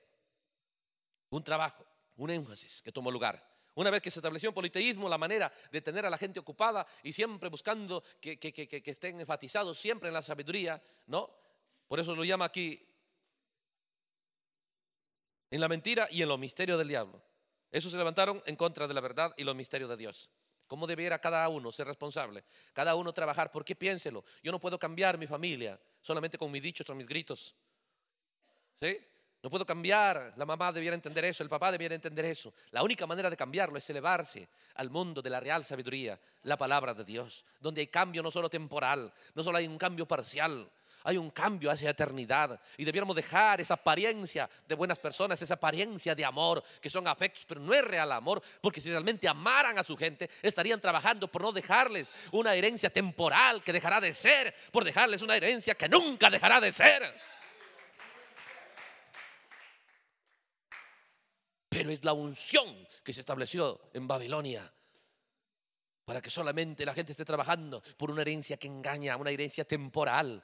Un trabajo, un énfasis que tomó lugar. Una vez que se estableció el politeísmo, la manera de tener a la gente ocupada y siempre buscando que, estén enfatizados siempre en la sabiduría, ¿no? Por eso lo llama aquí en la mentira y en los misterios del diablo. Esos se levantaron en contra de la verdad y los misterios de Dios. ¿Cómo debiera cada uno ser responsable? Cada uno trabajar. ¿Por qué piénselo? Yo no puedo cambiar mi familia solamente con mis dichos o mis gritos. ¿Sí? No puedo cambiar. La mamá debiera entender eso, el papá debiera entender eso. La única manera de cambiarlo es elevarse al mundo de la real sabiduría, la palabra de Dios, donde hay cambio no solo temporal, no solo hay un cambio parcial, hay un cambio hacia eternidad y debiéramos dejar esa apariencia de buenas personas, esa apariencia de amor, que son afectos, pero no es real amor, porque si realmente amaran a su gente, estarían trabajando por no dejarles una herencia temporal que dejará de ser, por dejarles una herencia que nunca dejará de ser. Pero es la unción que se estableció en Babilonia para que solamente la gente esté trabajando por una herencia que engaña, una herencia temporal.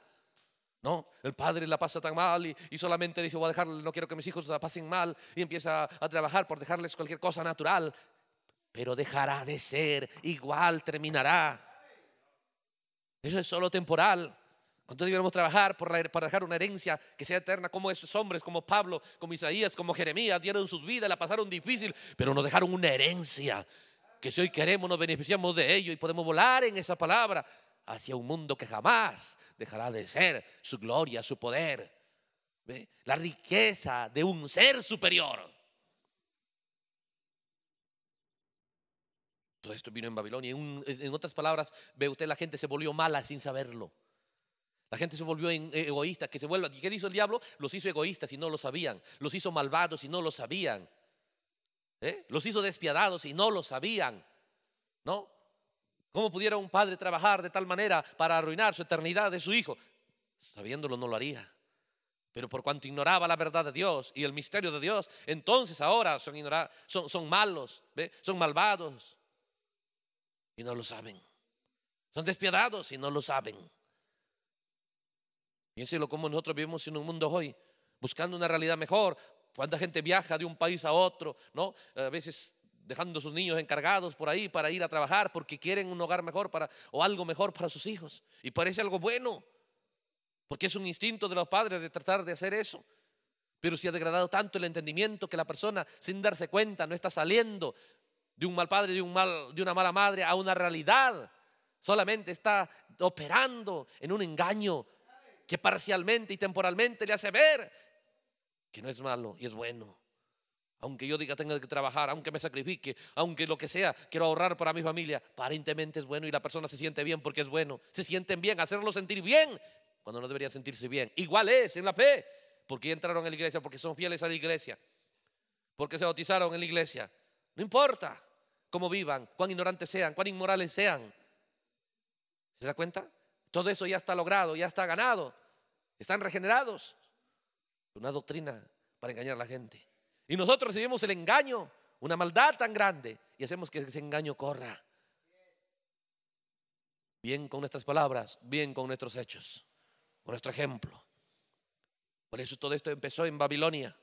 No, el padre la pasa tan mal y, solamente dice, voy a dejarle, no quiero que mis hijos la pasen mal y empieza a trabajar por dejarles cualquier cosa natural, pero dejará de ser, igual terminará. Eso es solo temporal. Cuando debemos trabajar para dejar una herencia que sea eterna, como esos hombres, como Pablo, como Isaías, como Jeremías, dieron sus vidas, la pasaron difícil, pero nos dejaron una herencia que si hoy queremos nos beneficiamos de ello y podemos volar en esa palabra hacia un mundo que jamás dejará de ser su gloria, su poder, la riqueza de un ser superior. Todo esto vino en Babilonia. En, otras palabras, ve usted, la gente se volvió mala sin saberlo. La gente se volvió eh, egoísta, que se ¿Qué hizo el diablo? Los hizo egoístas y no lo sabían. Los hizo malvados y no lo sabían. ¿Eh? Los hizo despiadados y no lo sabían. ¿No? ¿Cómo pudiera un padre trabajar de tal manera para arruinar su eternidad de su hijo? Sabiéndolo no lo haría. Pero por cuanto ignoraba la verdad de Dios y el misterio de Dios, entonces ahora son, son, son malos, son malvados y no lo saben. Son despiadados y no lo saben. Piénselo como nosotros vivimos en un mundo hoy, buscando una realidad mejor. ¿Cuánta gente viaja de un país a otro? ¿no? A veces dejando sus niños encargados por ahí para ir a trabajar porque quieren un hogar mejor para, o algo mejor para sus hijos. Y parece algo bueno, porque es un instinto de los padres de tratar de hacer eso. Pero si ha degradado tanto el entendimiento que la persona, sin darse cuenta, no está saliendo de un mal padre, de, un mal, de una mala madre a una realidad. Solamente está operando en un engaño que parcialmente y temporalmente le hace ver que no es malo y es bueno. Aunque yo diga tenga que trabajar, aunque me sacrifique, aunque lo que sea, quiero ahorrar para mi familia. Aparentemente es bueno y la persona se siente bien porque es bueno. Se sienten bien, hacerlo sentir bien cuando no debería sentirse bien. Igual es en la fe, porque entraron en la iglesia, porque son fieles a la iglesia, porque se bautizaron en la iglesia. No importa cómo vivan, cuán ignorantes sean, cuán inmorales sean. ¿Se da cuenta? Todo eso ya está logrado, ya está ganado. Están regenerados. Una doctrina para engañar a la gente. Y nosotros recibimos el engaño, una maldad tan grande, y hacemos que ese engaño corra. Bien con nuestras palabras, bien con nuestros hechos, con nuestro ejemplo. Por eso todo esto empezó en Babilonia.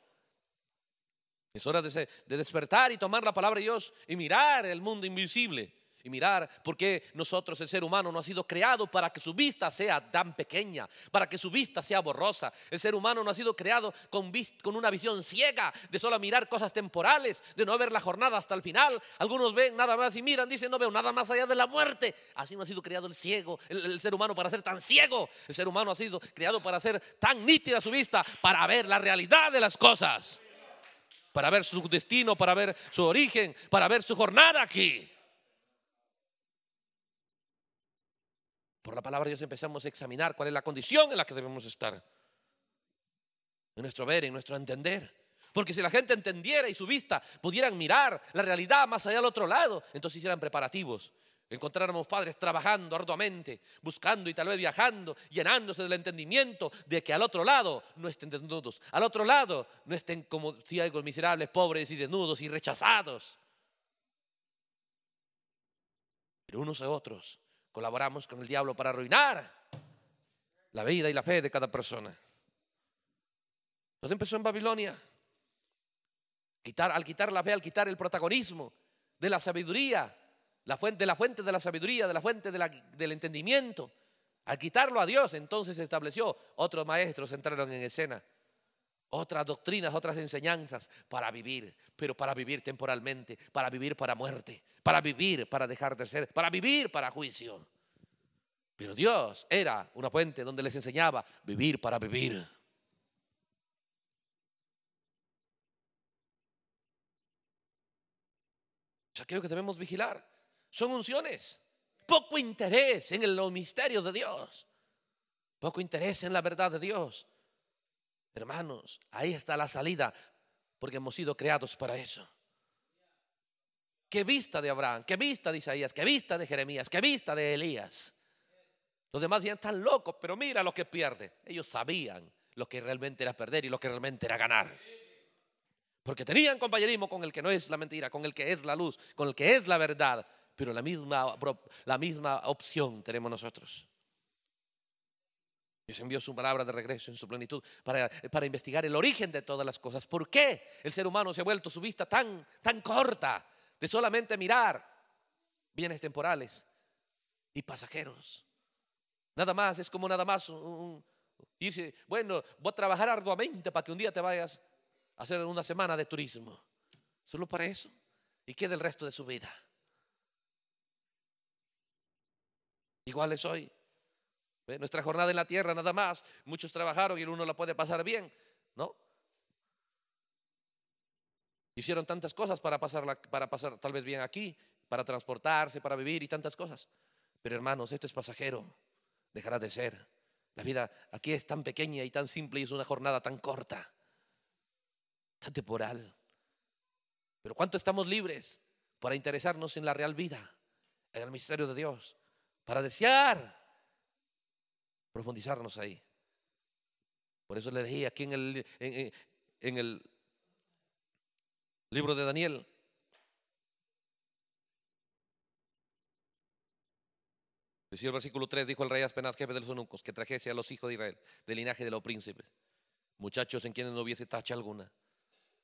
Es hora de, despertar y tomar la palabra de Dios y mirar el mundo invisible y mirar por qué nosotros, el ser humano, no ha sido creado para que su vista sea tan pequeña, para que su vista sea borrosa. El ser humano no ha sido creado con, con una visión ciega, de solo mirar cosas temporales, de no ver la jornada hasta el final. Algunos ven nada más y miran, dicen, no veo nada más allá de la muerte. Así no ha sido creado el ciego, el, el ser humano para ser tan ciego. El ser humano ha sido creado para ser tan nítida su vista, para ver la realidad de las cosas, para ver su destino, para ver su origen, para ver su jornada aquí. Por la palabra de Dios empezamos a examinar cuál es la condición en la que debemos estar. En nuestro ver, en nuestro entender. Porque si la gente entendiera y su vista pudieran mirar la realidad más allá del otro lado, entonces hicieran preparativos. Encontráramos padres trabajando arduamente, buscando y tal vez viajando, llenándose del entendimiento de que al otro lado no estén desnudos, al otro lado no estén como si algo miserables, pobres y desnudos y rechazados. Pero unos a otros Colaboramos con el diablo para arruinar la vida y la fe de cada persona. Todo empezó en Babilonia. al quitar la fe, al quitar el protagonismo de la sabiduría, la fuente, de la fuente de la sabiduría, de la fuente del entendimiento, al quitarlo a Dios, entonces se estableció. Otros maestros entraron en escena otras doctrinas, otras enseñanzas para vivir, pero para vivir temporalmente, para vivir para muerte, para vivir para dejar de ser, para vivir para juicio. Pero Dios era una fuente donde les enseñaba vivir para vivir. Es lo que debemos vigilar. Son unciones. Poco interés en los misterios de Dios. Poco interés en la verdad de Dios. Hermanos, ahí está la salida, porque hemos sido creados para eso. Qué vista de Abraham, qué vista de Isaías, Qué vista de Jeremías, qué vista de Elías. Los demás ya están locos, pero mira lo que pierde. Ellos sabían lo que realmente era perder y lo que realmente era ganar. Porque tenían compañerismo con el que no es la mentira, con el que es la luz, con el que es la verdad. Pero la misma, la misma opción tenemos nosotros. Dios envió su palabra de regreso en su plenitud para, investigar el origen de todas las cosas. ¿Por qué el ser humano se ha vuelto su vista tan, tan corta de solamente mirar bienes temporales y pasajeros? Nada más, es como nada más un, dice, bueno, voy a trabajar arduamente para que un día te vayas a hacer una semana de turismo. Solo para eso. ¿Y qué del resto de su vida? Igual es hoy. Nuestra jornada en la tierra nada más, muchos trabajaron y uno la puede pasar bien, ¿no? Hicieron tantas cosas para pasar, para pasar tal vez bien aquí, para transportarse, para vivir y tantas cosas. Pero hermanos, esto es pasajero, dejará de ser. La vida aquí es tan pequeña y tan simple y es una jornada tan corta, tan temporal. Pero ¿cuánto estamos libres para interesarnos en la real vida, en el misterio de Dios, para desear profundizarnos ahí. Por eso le dije aquí en el, en, el libro de Daniel. el versículo 3, dijo el rey Aspenaz, jefe de los eunucos, que trajese a los hijos de Israel, del linaje de los príncipes, muchachos en quienes no hubiese tacha alguna,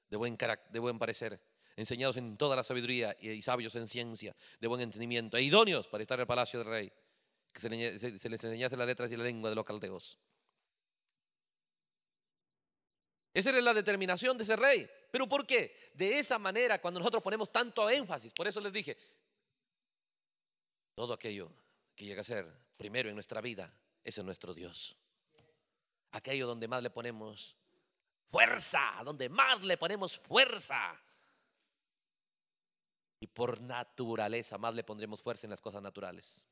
de buen, de buen parecer, enseñados en toda la sabiduría y sabios en ciencia, de buen entendimiento, e idóneos para estar en el palacio del rey que se, les enseñase las letras y la lengua de los caldeos. Esa era la determinación de ese rey. ¿Pero por qué? De esa manera, cuando nosotros ponemos tanto énfasis, por eso les dije, todo aquello que llega a ser primero en nuestra vida, ese es nuestro Dios. Aquello donde más le ponemos fuerza, donde más le ponemos fuerza. Y por naturaleza más le pondremos fuerza en las cosas naturales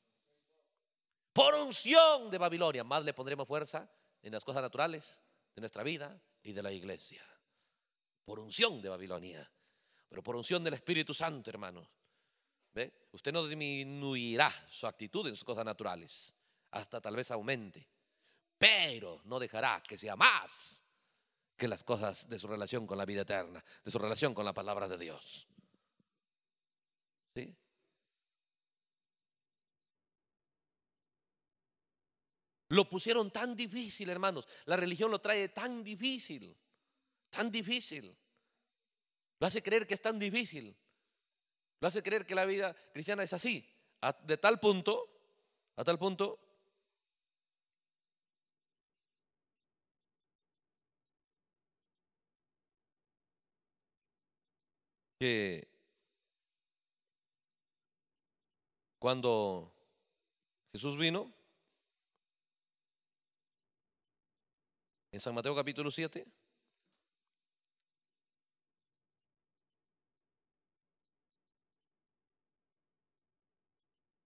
por unción de Babilonia, más le pondremos fuerza en las cosas naturales de nuestra vida y de la iglesia. Por unción de Babilonia, pero por unción del Espíritu Santo, hermanos. ¿Ve? Usted no disminuirá su actitud en sus cosas naturales, hasta tal vez aumente, pero no dejará que sea más que las cosas de su relación con la vida eterna, de su relación con la palabra de Dios. ¿Sí? Lo pusieron tan difícil, hermanos. La religión lo trae tan difícil, tan difícil. Lo hace creer que es tan difícil. Lo hace creer que la vida cristiana es así. De tal punto, a tal punto, que cuando Jesús vino, en San Mateo capítulo 7.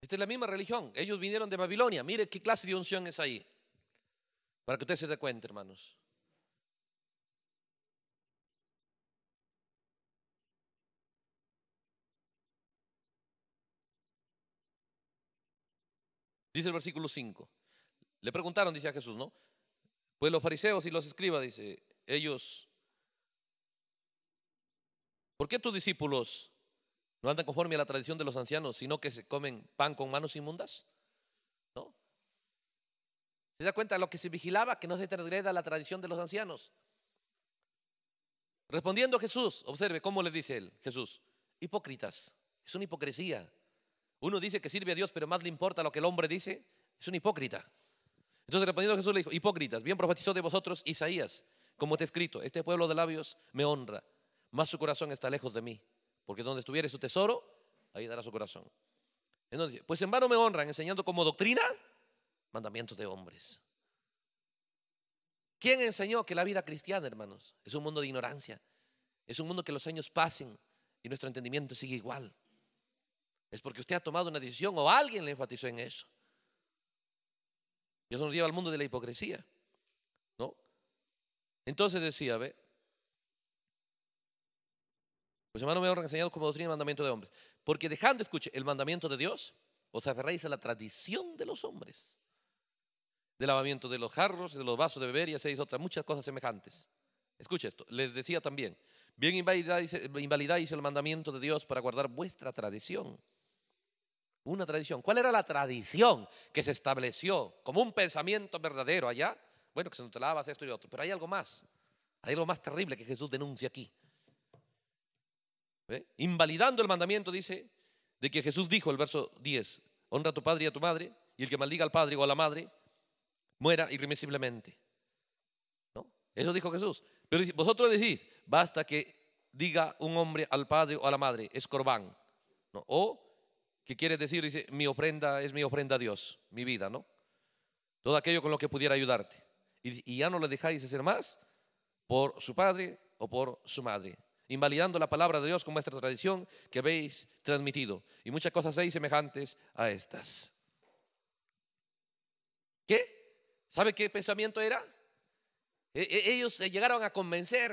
Esta es la misma religión. Ellos vinieron de Babilonia. Mire qué clase de unción es ahí. Para que usted se dé cuenta, hermanos. Dice el versículo 5. Le preguntaron, dice a Jesús, ¿no? Pues los fariseos y los escribas, dice, ellos, ¿por qué tus discípulos no andan conforme a la tradición de los ancianos, sino que se comen pan con manos inmundas? ¿No? ¿Se da cuenta de lo que se vigilaba, que no se transgreda la tradición de los ancianos? Respondiendo Jesús, observe cómo le dice él, Jesús, hipócritas, es una hipocresía. Uno dice que sirve a Dios, pero más le importa lo que el hombre dice, es un hipócrita. Entonces respondiendo Jesús le dijo, hipócritas, bien profetizó de vosotros Isaías, como te escrito, este pueblo de labios me honra, mas su corazón está lejos de mí, porque donde estuviere su tesoro, ahí dará su corazón. Entonces, pues en vano me honran enseñando como doctrina mandamientos de hombres. ¿Quién enseñó que la vida cristiana, hermanos, es un mundo de ignorancia? Es un mundo que los años pasen y nuestro entendimiento sigue igual. Es porque usted ha tomado una decisión o alguien le enfatizó en eso eso nos lleva al mundo de la hipocresía. ¿No? Entonces decía, ve, los pues, hermanos me han enseñado como doctrina el mandamiento de hombres. Porque dejando, escuche, el mandamiento de Dios, os aferráis a la tradición de los hombres. Del lavamiento de los jarros, de los vasos de beber y hacéis otras muchas cosas semejantes. Escuche esto, les decía también, bien invalidáis el mandamiento de Dios para guardar vuestra tradición. Una tradición. ¿Cuál era la tradición que se estableció como un pensamiento verdadero allá? Bueno, que se de esto y otro. Pero hay algo más. Hay algo más terrible que Jesús denuncia aquí. Invalidando el mandamiento, dice, de que Jesús dijo, el verso 10, honra a tu padre y a tu madre, y el que maldiga al padre o a la madre, muera irremisiblemente. Eso dijo Jesús. Pero vosotros decís, basta que diga un hombre al padre o a la madre, es corbán. O ¿Qué quiere decir? Dice, mi ofrenda es mi ofrenda a Dios, mi vida, ¿no? Todo aquello con lo que pudiera ayudarte. Y, ya no le dejáis hacer más por su padre o por su madre, invalidando la palabra de Dios con vuestra tradición que habéis transmitido. Y muchas cosas hay semejantes a estas. ¿Qué? ¿Sabe qué pensamiento era? E, e, ellos se llegaron a convencer,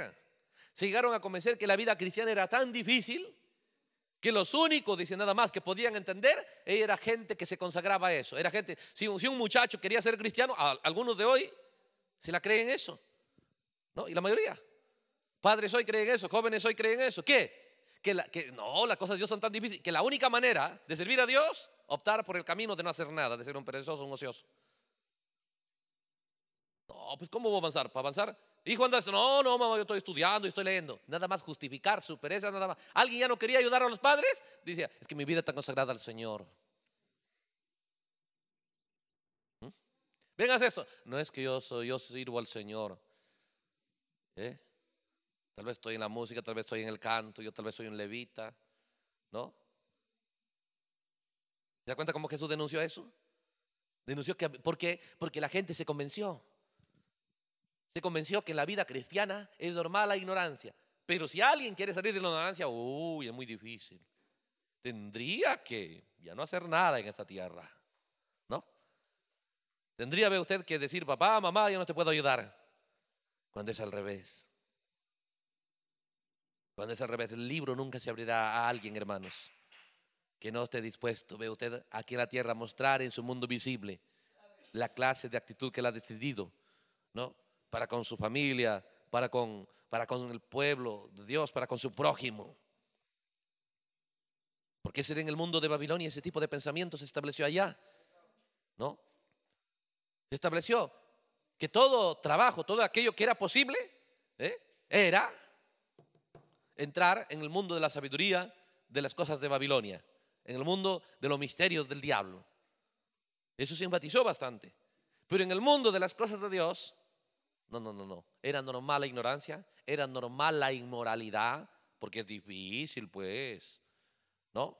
se llegaron a convencer que la vida cristiana era tan difícil que los únicos, dice nada más, que podían entender, era gente que se consagraba a eso. Era gente, si, un muchacho quería ser cristiano, algunos de hoy se la creen eso. ¿No? Y la mayoría. Padres hoy creen eso, jóvenes hoy creen eso. ¿Qué? Que, que no, las cosas de Dios son tan difíciles, que la única manera de servir a Dios, optar por el camino de no hacer nada, de ser un perezoso, un ocioso. No, pues ¿cómo voy a avanzar? Para avanzar y cuando dice, no, no, mamá, yo estoy estudiando y estoy leyendo. Nada más justificar su pereza, nada más. ¿Alguien ya no quería ayudar a los padres? Dice, es que mi vida está consagrada al Señor. ¿Mm? Vengas esto. No es que yo soy, yo sirvo al Señor. ¿eh? Tal vez estoy en la música, tal vez estoy en el canto, yo tal vez soy un levita. ¿No? ¿Se da cuenta cómo Jesús denunció eso? Denunció que, ¿por qué? Porque la gente se convenció. Se convenció que en la vida cristiana es normal la ignorancia. Pero si alguien quiere salir de la ignorancia, uy, es muy difícil. Tendría que ya no hacer nada en esta tierra. ¿No? Tendría ve usted que decir, papá, mamá, yo no te puedo ayudar. Cuando es al revés. Cuando es al revés, el libro nunca se abrirá a alguien, hermanos, que no esté dispuesto, ve usted, aquí en la tierra mostrar en su mundo visible la clase de actitud que él ha decidido, ¿no? para con su familia, para con, para con el pueblo de Dios, para con su prójimo. Porque ese en el mundo de Babilonia, ese tipo de pensamiento se estableció allá. ¿No? Se estableció que todo trabajo, todo aquello que era posible, ¿eh? era entrar en el mundo de la sabiduría de las cosas de Babilonia, en el mundo de los misterios del diablo. Eso se enfatizó bastante. Pero en el mundo de las cosas de Dios, no, no, no, no. Era normal la ignorancia, era normal la inmoralidad, porque es difícil, pues. ¿No?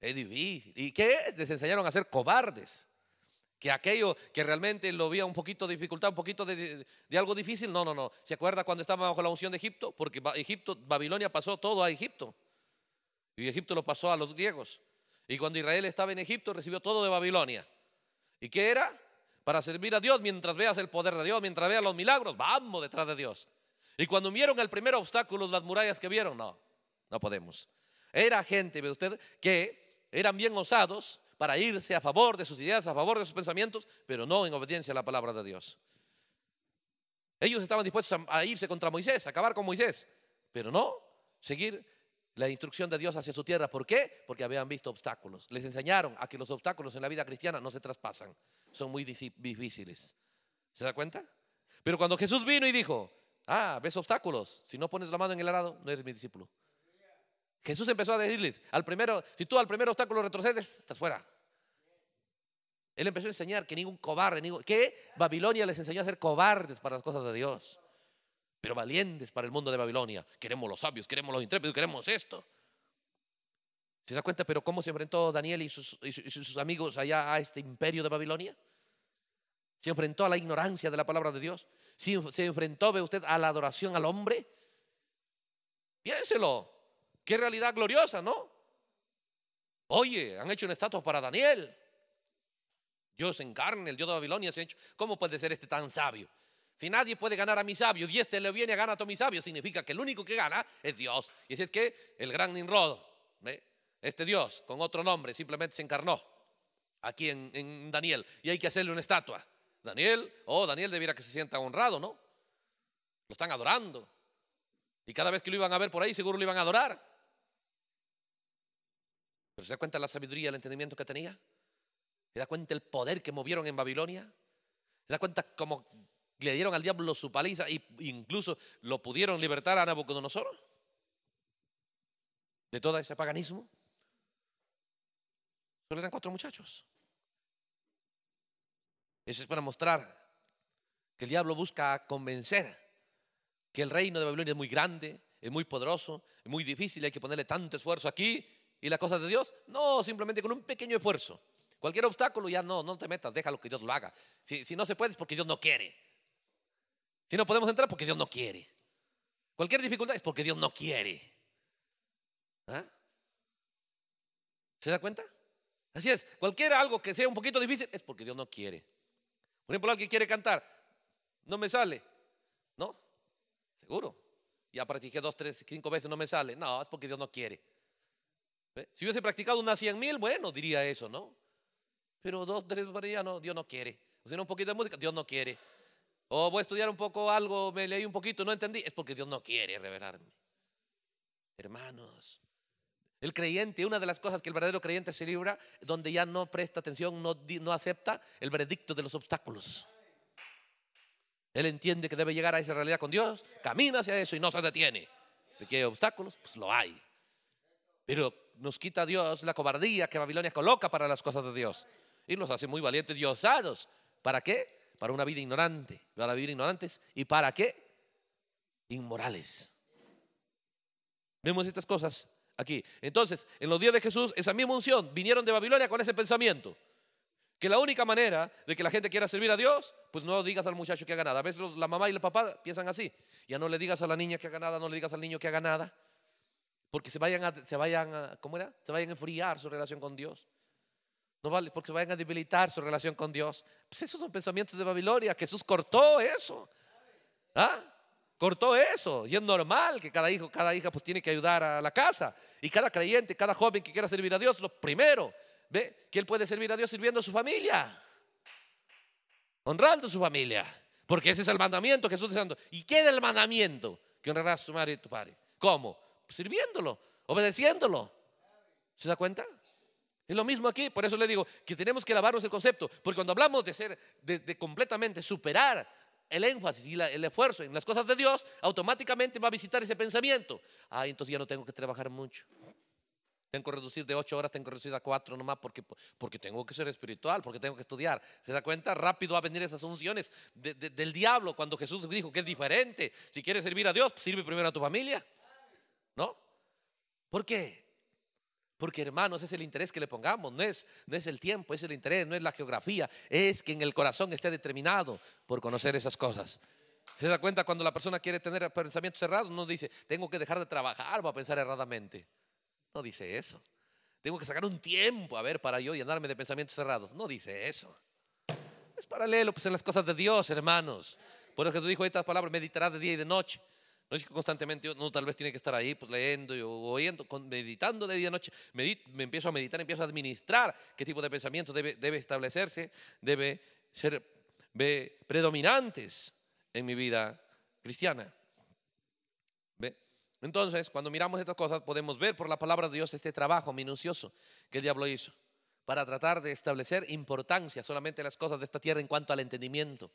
Es difícil. ¿Y qué es? Les enseñaron a ser cobardes. Que aquello que realmente lo vía un poquito de dificultad, un poquito de, algo difícil. No, no, no. ¿Se acuerda cuando estaba bajo la unción de Egipto? Porque Egipto, Babilonia pasó todo a Egipto. Y Egipto lo pasó a los griegos. Y cuando Israel estaba en Egipto, recibió todo de Babilonia. ¿Y qué era? para servir a Dios mientras veas el poder de Dios, mientras veas los milagros. Vamos detrás de Dios. Y cuando vieron el primer obstáculo, las murallas que vieron, no, no podemos. Era gente, ve usted, que eran bien osados para irse a favor de sus ideas, a favor de sus pensamientos, pero no en obediencia a la palabra de Dios. Ellos estaban dispuestos a irse contra Moisés, a acabar con Moisés, pero no seguir la instrucción de Dios hacia su tierra. ¿Por qué? Porque habían visto obstáculos. Les enseñaron a que los obstáculos en la vida cristiana no se traspasan. Son muy difíciles. ¿Se da cuenta? Pero cuando Jesús vino y dijo, ah, ves obstáculos, si no pones la mano en el arado, no eres mi discípulo. Jesús empezó a decirles, al primero, si tú al primer obstáculo retrocedes, estás fuera. Él empezó a enseñar que ningún cobarde, ningún, que Babilonia les enseñó a ser cobardes para las cosas de Dios pero valientes para el mundo de Babilonia. Queremos los sabios, queremos los intrépidos, queremos esto. ¿Se da cuenta? Pero ¿cómo se enfrentó Daniel y sus, amigos allá a este imperio de Babilonia? Se enfrentó a la ignorancia de la palabra de Dios. Se enfrentó, ve usted, a la adoración al hombre. Piénselo. Qué realidad gloriosa, ¿no? Oye, han hecho una estatua para Daniel. Dios en carne, el Dios de Babilonia se ha hecho. ¿Cómo puede ser este tan sabio? Si nadie puede ganar a mis sabios y este le viene a ganar a todos mis sabios, significa que el único que gana es Dios. Y si es que el gran Ninrod. este Dios con otro nombre, simplemente se encarnó aquí en, Daniel. Y hay que hacerle una estatua. Daniel, oh, Daniel debiera que se sienta honrado, ¿no? Lo están adorando. Y cada vez que lo iban a ver por ahí, seguro lo iban a adorar. Pero se da cuenta la sabiduría, el entendimiento que tenía. Se da cuenta el poder que movieron en Babilonia. Se da cuenta cómo le dieron al diablo su paliza e incluso lo pudieron libertar a Nabucodonosor de todo ese paganismo. Solo eran cuatro muchachos. Eso es para mostrar que el diablo busca convencer que el reino de Babilonia es muy grande, es muy poderoso, es muy difícil, hay que ponerle tanto esfuerzo aquí y las cosas de Dios. No, simplemente con un pequeño esfuerzo. Cualquier obstáculo ya no, no te metas, déjalo que Dios lo haga. Si, si no se puede es porque Dios no quiere. Si no podemos entrar porque Dios no quiere. Cualquier dificultad es porque Dios no quiere. ¿Ah? ¿Se da cuenta? Así es, cualquier algo que sea un poquito difícil es porque Dios no quiere. Por ejemplo, alguien quiere cantar, no me sale, ¿no? Seguro. Ya practiqué dos, tres, cinco veces, no me sale. No, es porque Dios no quiere. Si hubiese practicado unas cien mil, bueno, diría eso, ¿no? Pero dos, tres, ya no, Dios no quiere. O sea, un poquito de música, Dios no quiere. O voy a estudiar un poco algo, me leí un poquito, no entendí. Es porque Dios no quiere revelarme. Hermanos, el creyente, una de las cosas que el verdadero creyente se libra, donde ya no presta atención, no, acepta el veredicto de los obstáculos. Él entiende que debe llegar a esa realidad con Dios, camina hacia eso y no se detiene. ¿De qué hay obstáculos? Pues lo hay. Pero nos quita Dios la cobardía que Babilonia coloca para las cosas de Dios. Y nos hace muy valientes diosados, ¿Para qué? para una vida ignorante, para vivir ignorantes y para qué? Inmorales. Vemos estas cosas aquí. Entonces, en los días de Jesús, esa misma unción vinieron de Babilonia con ese pensamiento. Que la única manera de que la gente quiera servir a Dios, pues no digas al muchacho que haga nada. A veces la mamá y el papá piensan así. Ya no le digas a la niña que haga nada, no le digas al niño que haga nada. Porque se vayan a, se vayan era? Se vayan a enfriar su relación con Dios. No vale porque se vayan a debilitar su relación con Dios. Pues esos son pensamientos de Babilonia. Jesús cortó eso. ¿Ah? Cortó eso. Y es normal que cada hijo, cada hija pues tiene que ayudar a la casa. Y cada creyente, cada joven que quiera servir a Dios, lo primero, ¿ve? Que él puede servir a Dios sirviendo a su familia. Honrando a su familia. Porque ese es el mandamiento que Jesús está dando. ¿Y qué es el mandamiento? Que honrarás a tu madre y a tu padre. ¿Cómo? sirviéndolo, obedeciéndolo. ¿Se da cuenta? Es lo mismo aquí, por eso le digo que tenemos que lavarnos el concepto, porque cuando hablamos de ser, de, completamente superar el énfasis y el esfuerzo en las cosas de Dios, automáticamente va a visitar ese pensamiento. Ah, entonces ya no tengo que trabajar mucho. Tengo que reducir de ocho horas, tengo que reducir a cuatro nomás porque, porque tengo que ser espiritual, porque tengo que estudiar. ¿Se da cuenta? Rápido va a venir esas funciones del diablo cuando Jesús dijo que es diferente. Si quieres servir a Dios, sirve primero a tu familia. ¿No? ¿Por qué? Porque hermanos, es el interés que le pongamos, no es, no es el tiempo, es el interés, no es la geografía, es que en el corazón esté determinado por conocer esas cosas. ¿Se da cuenta cuando la persona quiere tener pensamientos cerrados? No dice, tengo que dejar de trabajar para pensar erradamente. No dice eso. Tengo que sacar un tiempo, a ver, para yo llenarme de pensamientos cerrados. No dice eso. Es paralelo, pues en las cosas de Dios, hermanos. Por que tú dijo estas palabras, meditarás de día y de noche. No es que constantemente no tal vez tiene que estar ahí pues, leyendo y oyendo, meditando de día a noche. me empiezo a meditar, empiezo a administrar qué tipo de pensamientos debe, establecerse, debe ser predominantes en mi vida cristiana. Entonces, cuando miramos estas cosas, podemos ver por la palabra de Dios este trabajo minucioso que el diablo hizo para tratar de establecer importancia solamente las cosas de esta tierra en cuanto al entendimiento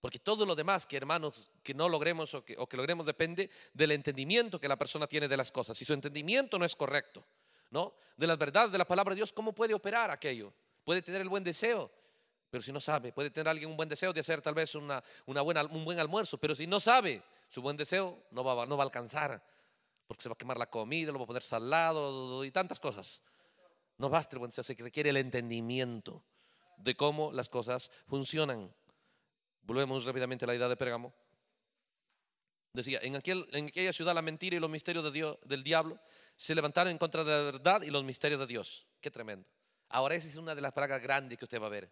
porque todo lo demás que hermanos que no logremos o que, logremos depende del entendimiento que la persona tiene de las cosas. Si su entendimiento no es correcto, ¿no? De las verdades de la palabra de Dios, ¿cómo puede operar aquello? Puede tener el buen deseo, pero si no sabe, puede tener alguien un buen deseo de hacer tal vez una, buena, un buen almuerzo, pero si no sabe, su buen deseo no va, no va a alcanzar, porque se va a quemar la comida, lo va a poner salado y tantas cosas. No basta el buen deseo, se requiere el entendimiento de cómo las cosas funcionan. Volvemos rápidamente a la idea de Pérgamo. Decía, en, aquella ciudad la mentira y los misterios del diablo se levantaron en contra de la verdad y los misterios de Dios. Qué tremendo. Ahora esa es una de las plagas grandes que usted va a ver.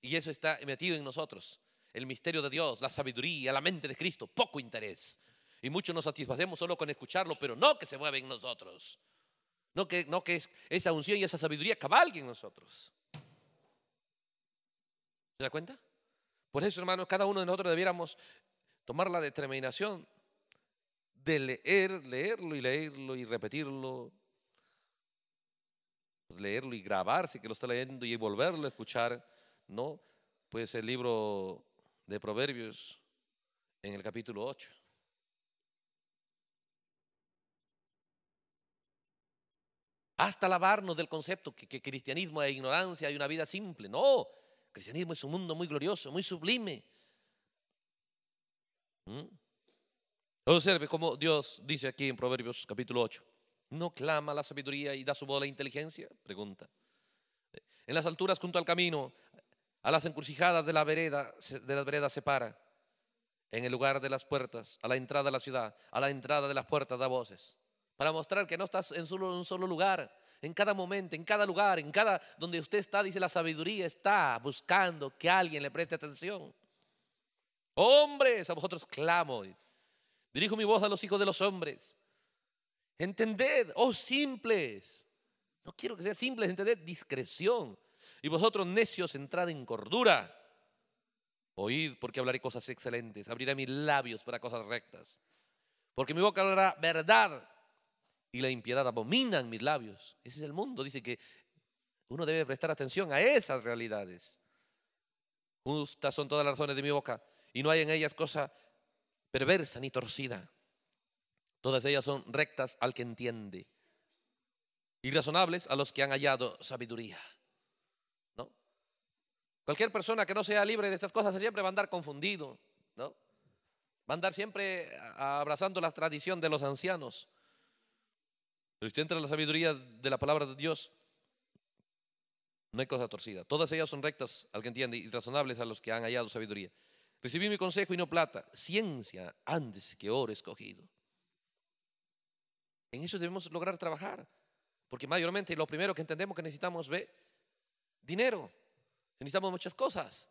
Y eso está metido en nosotros. El misterio de Dios, la sabiduría, la mente de Cristo, poco interés. Y muchos nos satisfacemos solo con escucharlo, pero no que se mueva en nosotros. No que, no que esa unción y esa sabiduría cabalguen en nosotros. ¿Se da cuenta? Por eso, hermanos, cada uno de nosotros debiéramos tomar la determinación de leer, leerlo y leerlo y repetirlo, pues, leerlo y grabarse que lo está leyendo y volverlo a escuchar, ¿no? Pues el libro de Proverbios en el capítulo 8. Hasta lavarnos del concepto que, que cristianismo es ignorancia y una vida simple. No, cristianismo es un mundo muy glorioso, muy sublime. ¿Mm? Observe cómo Dios dice aquí en Proverbios capítulo 8. ¿No clama la sabiduría y da su voz a la inteligencia? Pregunta. En las alturas junto al camino, a las encrucijadas de la vereda, de las veredas se para. En el lugar de las puertas, a la entrada de la ciudad, a la entrada de las puertas da voces. Para mostrar que no estás en solo, un solo lugar, en cada momento, en cada lugar, en cada donde usted está, dice la sabiduría está buscando que alguien le preste atención. Hombres, a vosotros clamo. Dirijo mi voz a los hijos de los hombres. Entended, oh simples. No quiero que sea simples, entended discreción. Y vosotros necios, entrad en cordura. Oíd porque hablaré cosas excelentes. Abriré mis labios para cosas rectas. Porque mi boca hablará verdad y la impiedad abominan mis labios. Ese es el mundo. Dice que uno debe prestar atención a esas realidades. Justas son todas las razones de mi boca y no hay en ellas cosa perversa ni torcida. Todas ellas son rectas al que entiende y razonables a los que han hallado sabiduría. ¿No? Cualquier persona que no sea libre de estas cosas siempre va a andar confundido, ¿no? Va a andar siempre abrazando la tradición de los ancianos pero usted entra en la sabiduría de la palabra de Dios, no hay cosa torcida. Todas ellas son rectas al que entiende y razonables a los que han hallado sabiduría. Recibí mi consejo y no plata, ciencia antes que oro escogido. En eso debemos lograr trabajar, porque mayormente lo primero que entendemos que necesitamos es dinero. Necesitamos muchas cosas.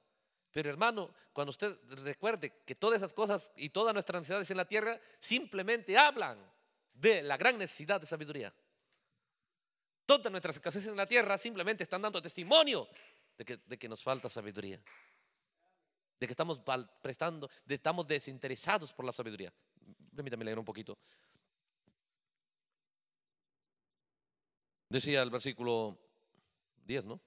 Pero hermano, cuando usted recuerde que todas esas cosas y todas nuestras ansiedades en la tierra simplemente hablan de la gran necesidad de sabiduría. Todas nuestras escaseces en la tierra simplemente están dando testimonio de que, nos falta sabiduría. De que estamos prestando, de estamos desinteresados por la sabiduría. Permítame leer un poquito. Decía el versículo 10, ¿no?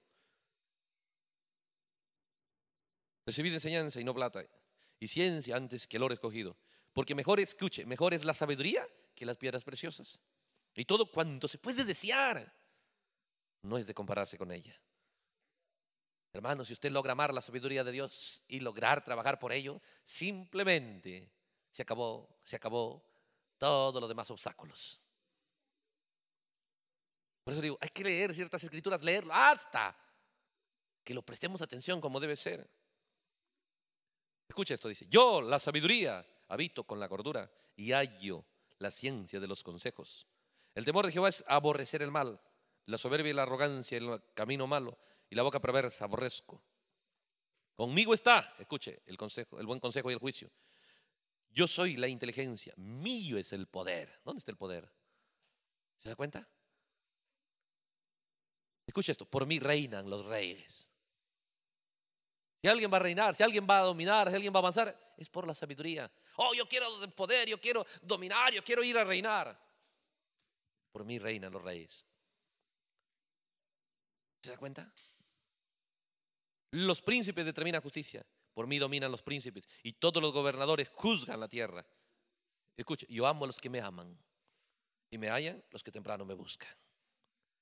Recibid enseñanza y no plata, y ciencia antes que el oro escogido. Porque mejor escuche, mejor es la sabiduría que las piedras preciosas. Y todo cuanto se puede desear no es de compararse con ella. Hermano, si usted logra amar la sabiduría de Dios y lograr trabajar por ello, simplemente se acabó, se acabó todos los demás obstáculos. Por eso digo, hay que leer ciertas escrituras, leerlo hasta que lo prestemos atención como debe ser. Escucha esto, dice, yo la sabiduría habito con la cordura y hallo la ciencia de los consejos. El temor de Jehová es aborrecer el mal, la soberbia y la arrogancia, el camino malo y la boca perversa, aborrezco. Conmigo está, escuche, el consejo, el buen consejo y el juicio. Yo soy la inteligencia, mío es el poder. ¿Dónde está el poder? ¿Se da cuenta? Escuche esto, por mí reinan los reyes. Si alguien va a reinar, si alguien va a dominar, si alguien va a avanzar, es por la sabiduría. Oh, yo quiero poder, yo quiero dominar, yo quiero ir a reinar. Por mí reinan los reyes. ¿Se da cuenta? Los príncipes determinan justicia. Por mí dominan los príncipes. Y todos los gobernadores juzgan la tierra. Escuche, yo amo a los que me aman. Y me hallan los que temprano me buscan.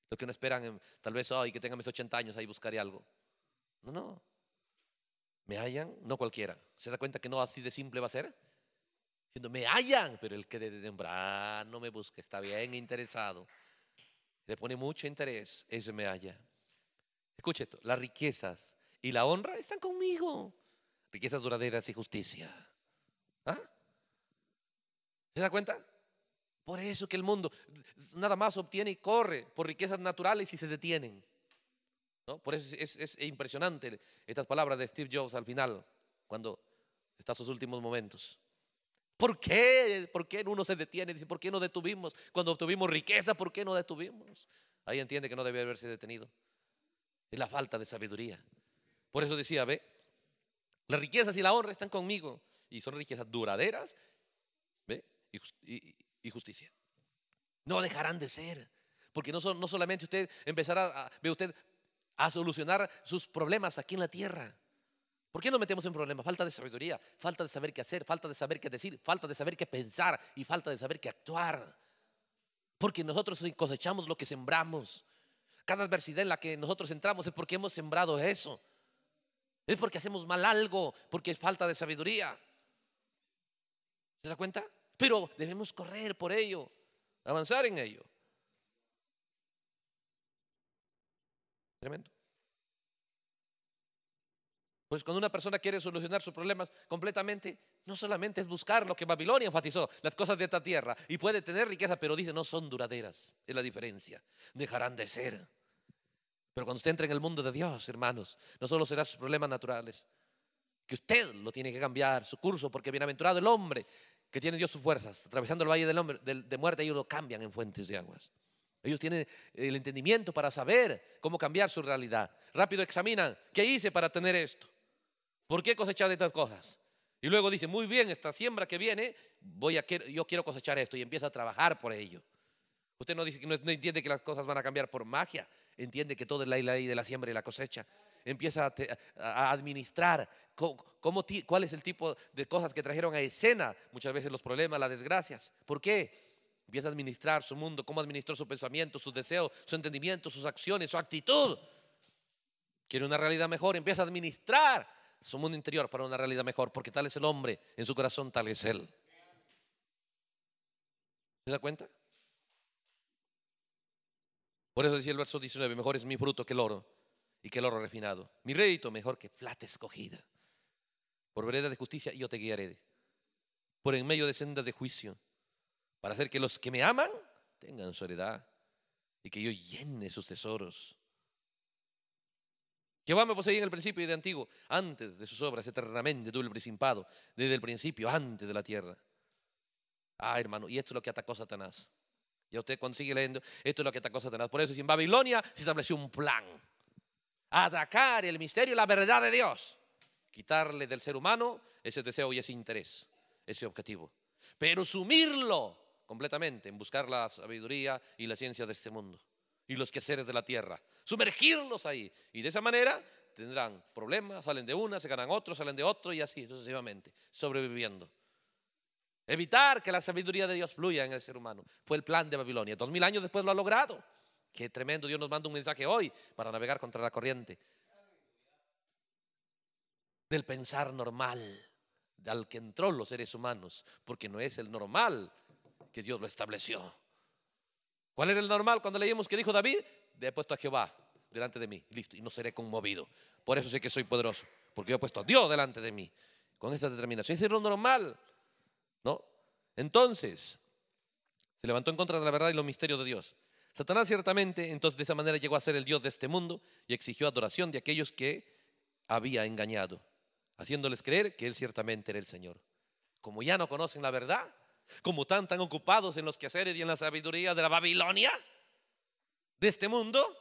Los que no esperan, tal vez hoy que tenga mis 80 años, ahí buscaré algo. No, no. Me hallan, no cualquiera. ¿Se da cuenta que no así de simple va a ser? Diciendo, me hallan, pero el que de temprano ah, me busca está bien interesado. Le pone mucho interés, ese me halla. Escuche esto, las riquezas y la honra están conmigo. Riquezas duraderas y justicia. ¿Ah? ¿Se da cuenta? Por eso que el mundo nada más obtiene y corre por riquezas naturales y se detienen. Por eso es, impresionante estas palabras de Steve Jobs al final, cuando está sus últimos momentos. ¿Por qué? ¿Por qué uno se detiene? Dice, ¿por qué no detuvimos? Cuando obtuvimos riqueza, ¿por qué no detuvimos? Ahí entiende que no debe haberse detenido. Es la falta de sabiduría. Por eso decía, ve, las riquezas y la honra están conmigo y son riquezas duraderas ¿ve? Y, justicia. No dejarán de ser. Porque no, no solamente usted empezará a, ve usted a solucionar sus problemas aquí en la tierra. ¿Por qué nos metemos en problemas? Falta de sabiduría, falta de saber qué hacer, falta de saber qué decir, falta de saber qué pensar y falta de saber qué actuar. Porque nosotros cosechamos lo que sembramos. Cada adversidad en la que nosotros entramos es porque hemos sembrado eso. Es porque hacemos mal algo, porque es falta de sabiduría. ¿Se da cuenta? Pero debemos correr por ello, avanzar en ello. Tremendo. Pues cuando una persona quiere solucionar sus problemas completamente, no solamente es buscar lo que Babilonia enfatizó, las cosas de esta tierra, y puede tener riqueza, pero dice, no son duraderas, es la diferencia, dejarán de ser. Pero cuando usted entra en el mundo de Dios, hermanos, no solo serán sus problemas naturales, que usted lo tiene que cambiar, su curso, porque bienaventurado el hombre que tiene Dios sus fuerzas, atravesando el valle del hombre, de, de muerte, ellos lo cambian en fuentes de aguas. Ellos tienen el entendimiento para saber cómo cambiar su realidad. Rápido examinan, ¿qué hice para tener esto? ¿Por qué cosechar estas cosas? Y luego dice muy bien, esta siembra que viene, voy a, yo quiero cosechar esto y empieza a trabajar por ello. Usted no, dice, no, no entiende que las cosas van a cambiar por magia, entiende que todo es la ley de la siembra y la cosecha. Empieza a, administrar cuál es el tipo de cosas que trajeron a escena muchas veces los problemas, las desgracias. ¿Por qué? Empieza a administrar su mundo, cómo administró su pensamiento, sus deseos, su entendimiento, sus acciones, su actitud. Quiere una realidad mejor, empieza a administrar su mundo interior para una realidad mejor, porque tal es el hombre, en su corazón tal es él. ¿Se da cuenta? Por eso decía el verso 19, mejor es mi fruto que el oro y que el oro refinado. Mi rédito mejor que plata escogida. Por vereda de justicia yo te guiaré. Por en medio de sendas de juicio para hacer que los que me aman tengan soledad y que yo llene sus tesoros. Jehová me poseía en el principio y de antiguo, antes de sus obras, eternamente tuve el principado, desde el principio, antes de la tierra. Ah, hermano, y esto es lo que atacó Satanás. Y usted cuando sigue leyendo, esto es lo que atacó Satanás. Por eso, en Babilonia se estableció un plan: atacar el misterio y la verdad de Dios, quitarle del ser humano ese deseo y ese interés, ese objetivo, pero sumirlo completamente en buscar la sabiduría y la ciencia de este mundo y los quehaceres de la tierra. Sumergirlos ahí. Y de esa manera tendrán problemas, salen de una, se ganan otro, salen de otro y así sucesivamente, sobreviviendo. Evitar que la sabiduría de Dios fluya en el ser humano. Fue el plan de Babilonia. Dos mil años después lo ha logrado. Qué tremendo. Dios nos manda un mensaje hoy para navegar contra la corriente. Del pensar normal al que entró los seres humanos, porque no es el normal que Dios lo estableció. ¿Cuál era el normal cuando leímos que dijo David? he puesto a Jehová delante de mí, listo, y no seré conmovido. Por eso sé que soy poderoso, porque yo he puesto a Dios delante de mí, con esa determinación. Ese es lo normal, ¿no? Entonces, se levantó en contra de la verdad y los misterios de Dios. Satanás ciertamente, entonces de esa manera llegó a ser el Dios de este mundo y exigió adoración de aquellos que había engañado, haciéndoles creer que él ciertamente era el Señor. Como ya no conocen la verdad, como tan, tan ocupados en los quehaceres y en la sabiduría de la Babilonia, de este mundo,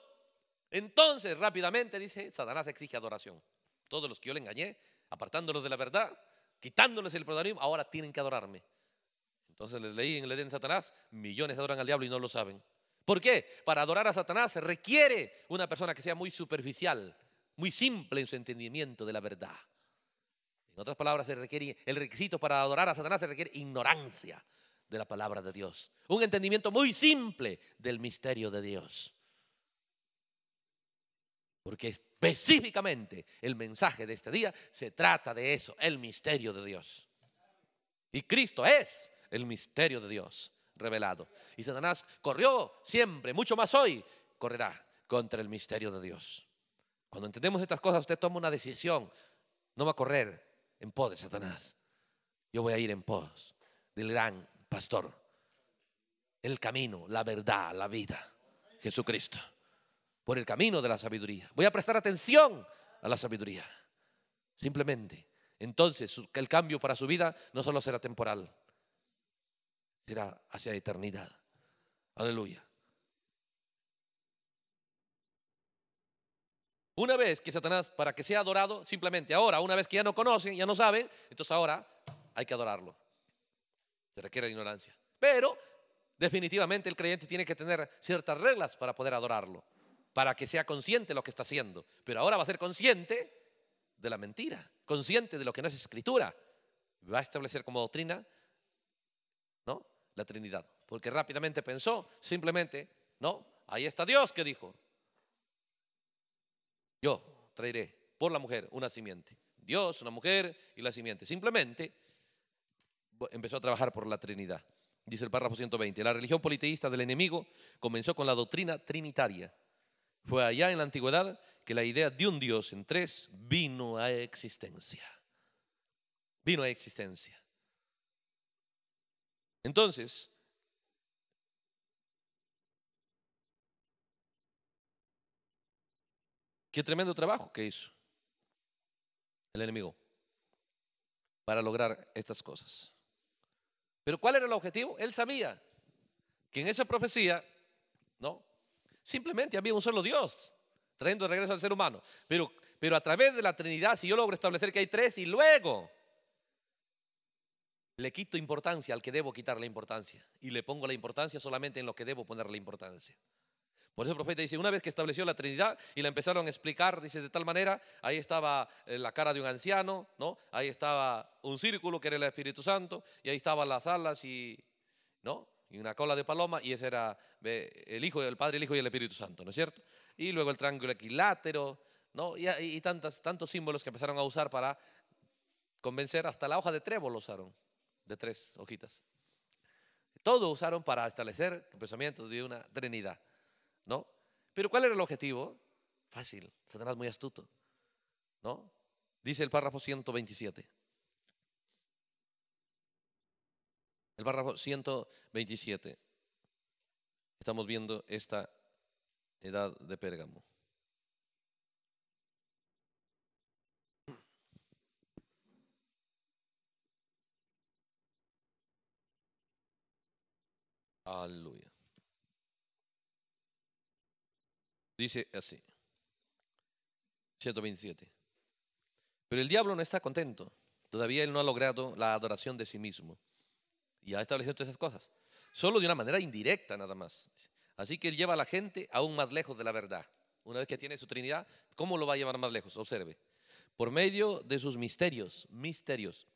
entonces rápidamente dice, Satanás exige adoración. Todos los que yo le engañé, apartándolos de la verdad, quitándoles el protagonismo, ahora tienen que adorarme. Entonces les leí en el Edén Satanás, millones adoran al diablo y no lo saben. ¿Por qué? Para adorar a Satanás requiere una persona que sea muy superficial, muy simple en su entendimiento de la verdad. En otras palabras, se requiere, el requisito para adorar a Satanás se requiere ignorancia de la palabra de Dios. Un entendimiento muy simple del misterio de Dios. Porque específicamente el mensaje de este día se trata de eso, el misterio de Dios. Y Cristo es el misterio de Dios revelado. Y Satanás corrió siempre, mucho más hoy, correrá contra el misterio de Dios. Cuando entendemos estas cosas, usted toma una decisión. No va a correr en pos de Satanás. Yo voy a ir en pos del gran pastor. El camino, la verdad, la vida. Jesucristo. Por el camino de la sabiduría. Voy a prestar atención a la sabiduría. Simplemente. Entonces el cambio para su vida no solo será temporal, será hacia eternidad. Aleluya. Una vez que Satanás, para que sea adorado, simplemente ahora, una vez que ya no conocen, ya no saben, entonces ahora hay que adorarlo. Se requiere ignorancia. Pero definitivamente el creyente tiene que tener ciertas reglas para poder adorarlo, para que sea consciente de lo que está haciendo. Pero ahora va a ser consciente de la mentira, consciente de lo que no es escritura. Va a establecer como doctrina, ¿no? La Trinidad. Porque rápidamente pensó, simplemente, ¿no? Ahí está Dios que dijo, yo traeré por la mujer una simiente. Dios, una mujer y la simiente. Simplemente empezó a trabajar por la Trinidad. Dice el párrafo 120, la religión politeísta del enemigo comenzó con la doctrina trinitaria. Fue allá en la antigüedad que la idea de un Dios en tres vino a existencia. Vino a existencia. Entonces, Qué tremendo trabajo que hizo el enemigo para lograr estas cosas. Pero ¿cuál era el objetivo? Él sabía que en esa profecía, ¿no? Simplemente había un solo Dios trayendo de regreso al ser humano. Pero, pero a través de la Trinidad, si yo logro establecer que hay tres y luego le quito importancia al que debo quitar la importancia y le pongo la importancia solamente en lo que debo poner la importancia. Por eso el profeta dice, una vez que estableció la Trinidad y la empezaron a explicar, dice, de tal manera, ahí estaba eh, la cara de un anciano, ¿no? Ahí estaba un círculo que era el Espíritu Santo, y ahí estaban las alas y, ¿no? Y una cola de paloma, y ese era el Hijo, del Padre, el Hijo y el Espíritu Santo, ¿no es cierto? Y luego el triángulo equilátero, ¿no? Y, tantos símbolos que empezaron a usar para convencer, hasta la hoja de trébol usaron, de tres hojitas. Todo usaron para establecer el pensamiento de una Trinidad. ¿no? Pero ¿cuál era el objetivo? Fácil, Satanás muy astuto, ¿no? Dice el párrafo 127. El párrafo 127. Estamos viendo esta edad de Pérgamo. Aleluya. Dice así. 127. Pero el diablo no está contento. Todavía él no ha logrado la adoración de sí mismo. Y ha establecido todas esas cosas. Solo de una manera indirecta nada más. Así que él lleva a la gente aún más lejos de la verdad. Una vez que tiene su Trinidad, ¿cómo lo va a llevar más lejos? Observe. Por medio de sus misterios, misterios.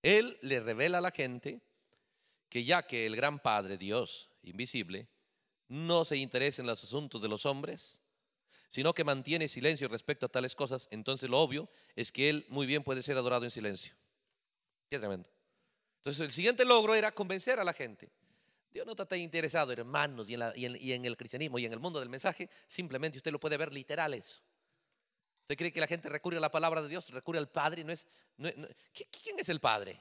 Él le revela a la gente que ya que el gran Padre, Dios invisible, no se interesa en los asuntos de los hombres, sino que mantiene silencio respecto a tales cosas, entonces lo obvio es que él muy bien puede ser adorado en silencio. Qué tremendo. Entonces el siguiente logro era convencer a la gente. Dios no está interesado, hermanos, y en, y, en, el cristianismo y en el mundo del mensaje. Simplemente usted lo puede ver literal eso. ¿Usted cree que la gente recurre a la palabra de Dios, recurre al Padre? No es, ¿Quién es el Padre?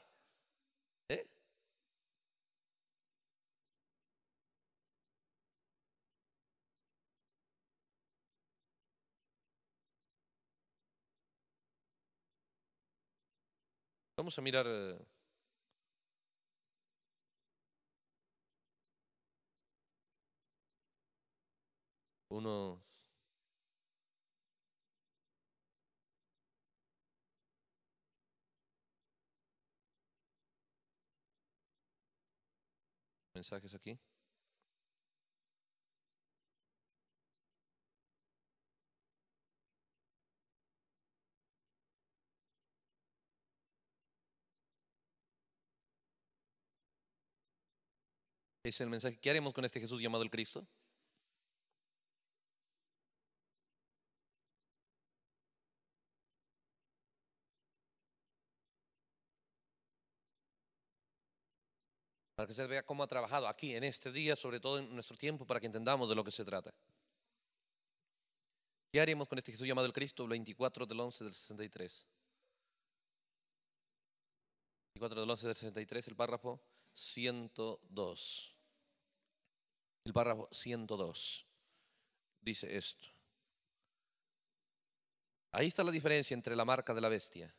Vamos a mirar eh, unos mensajes aquí. Es el mensaje. ¿Qué haremos con este Jesús llamado el Cristo? Para que se vea cómo ha trabajado aquí, en este día, sobre todo en nuestro tiempo, para que entendamos de lo que se trata. ¿Qué haremos con este Jesús llamado el Cristo? 24 del 11 del 63. 24 del 11 del 63, el párrafo 102 el párrafo 102 dice esto. Ahí está la diferencia entre la marca de la bestia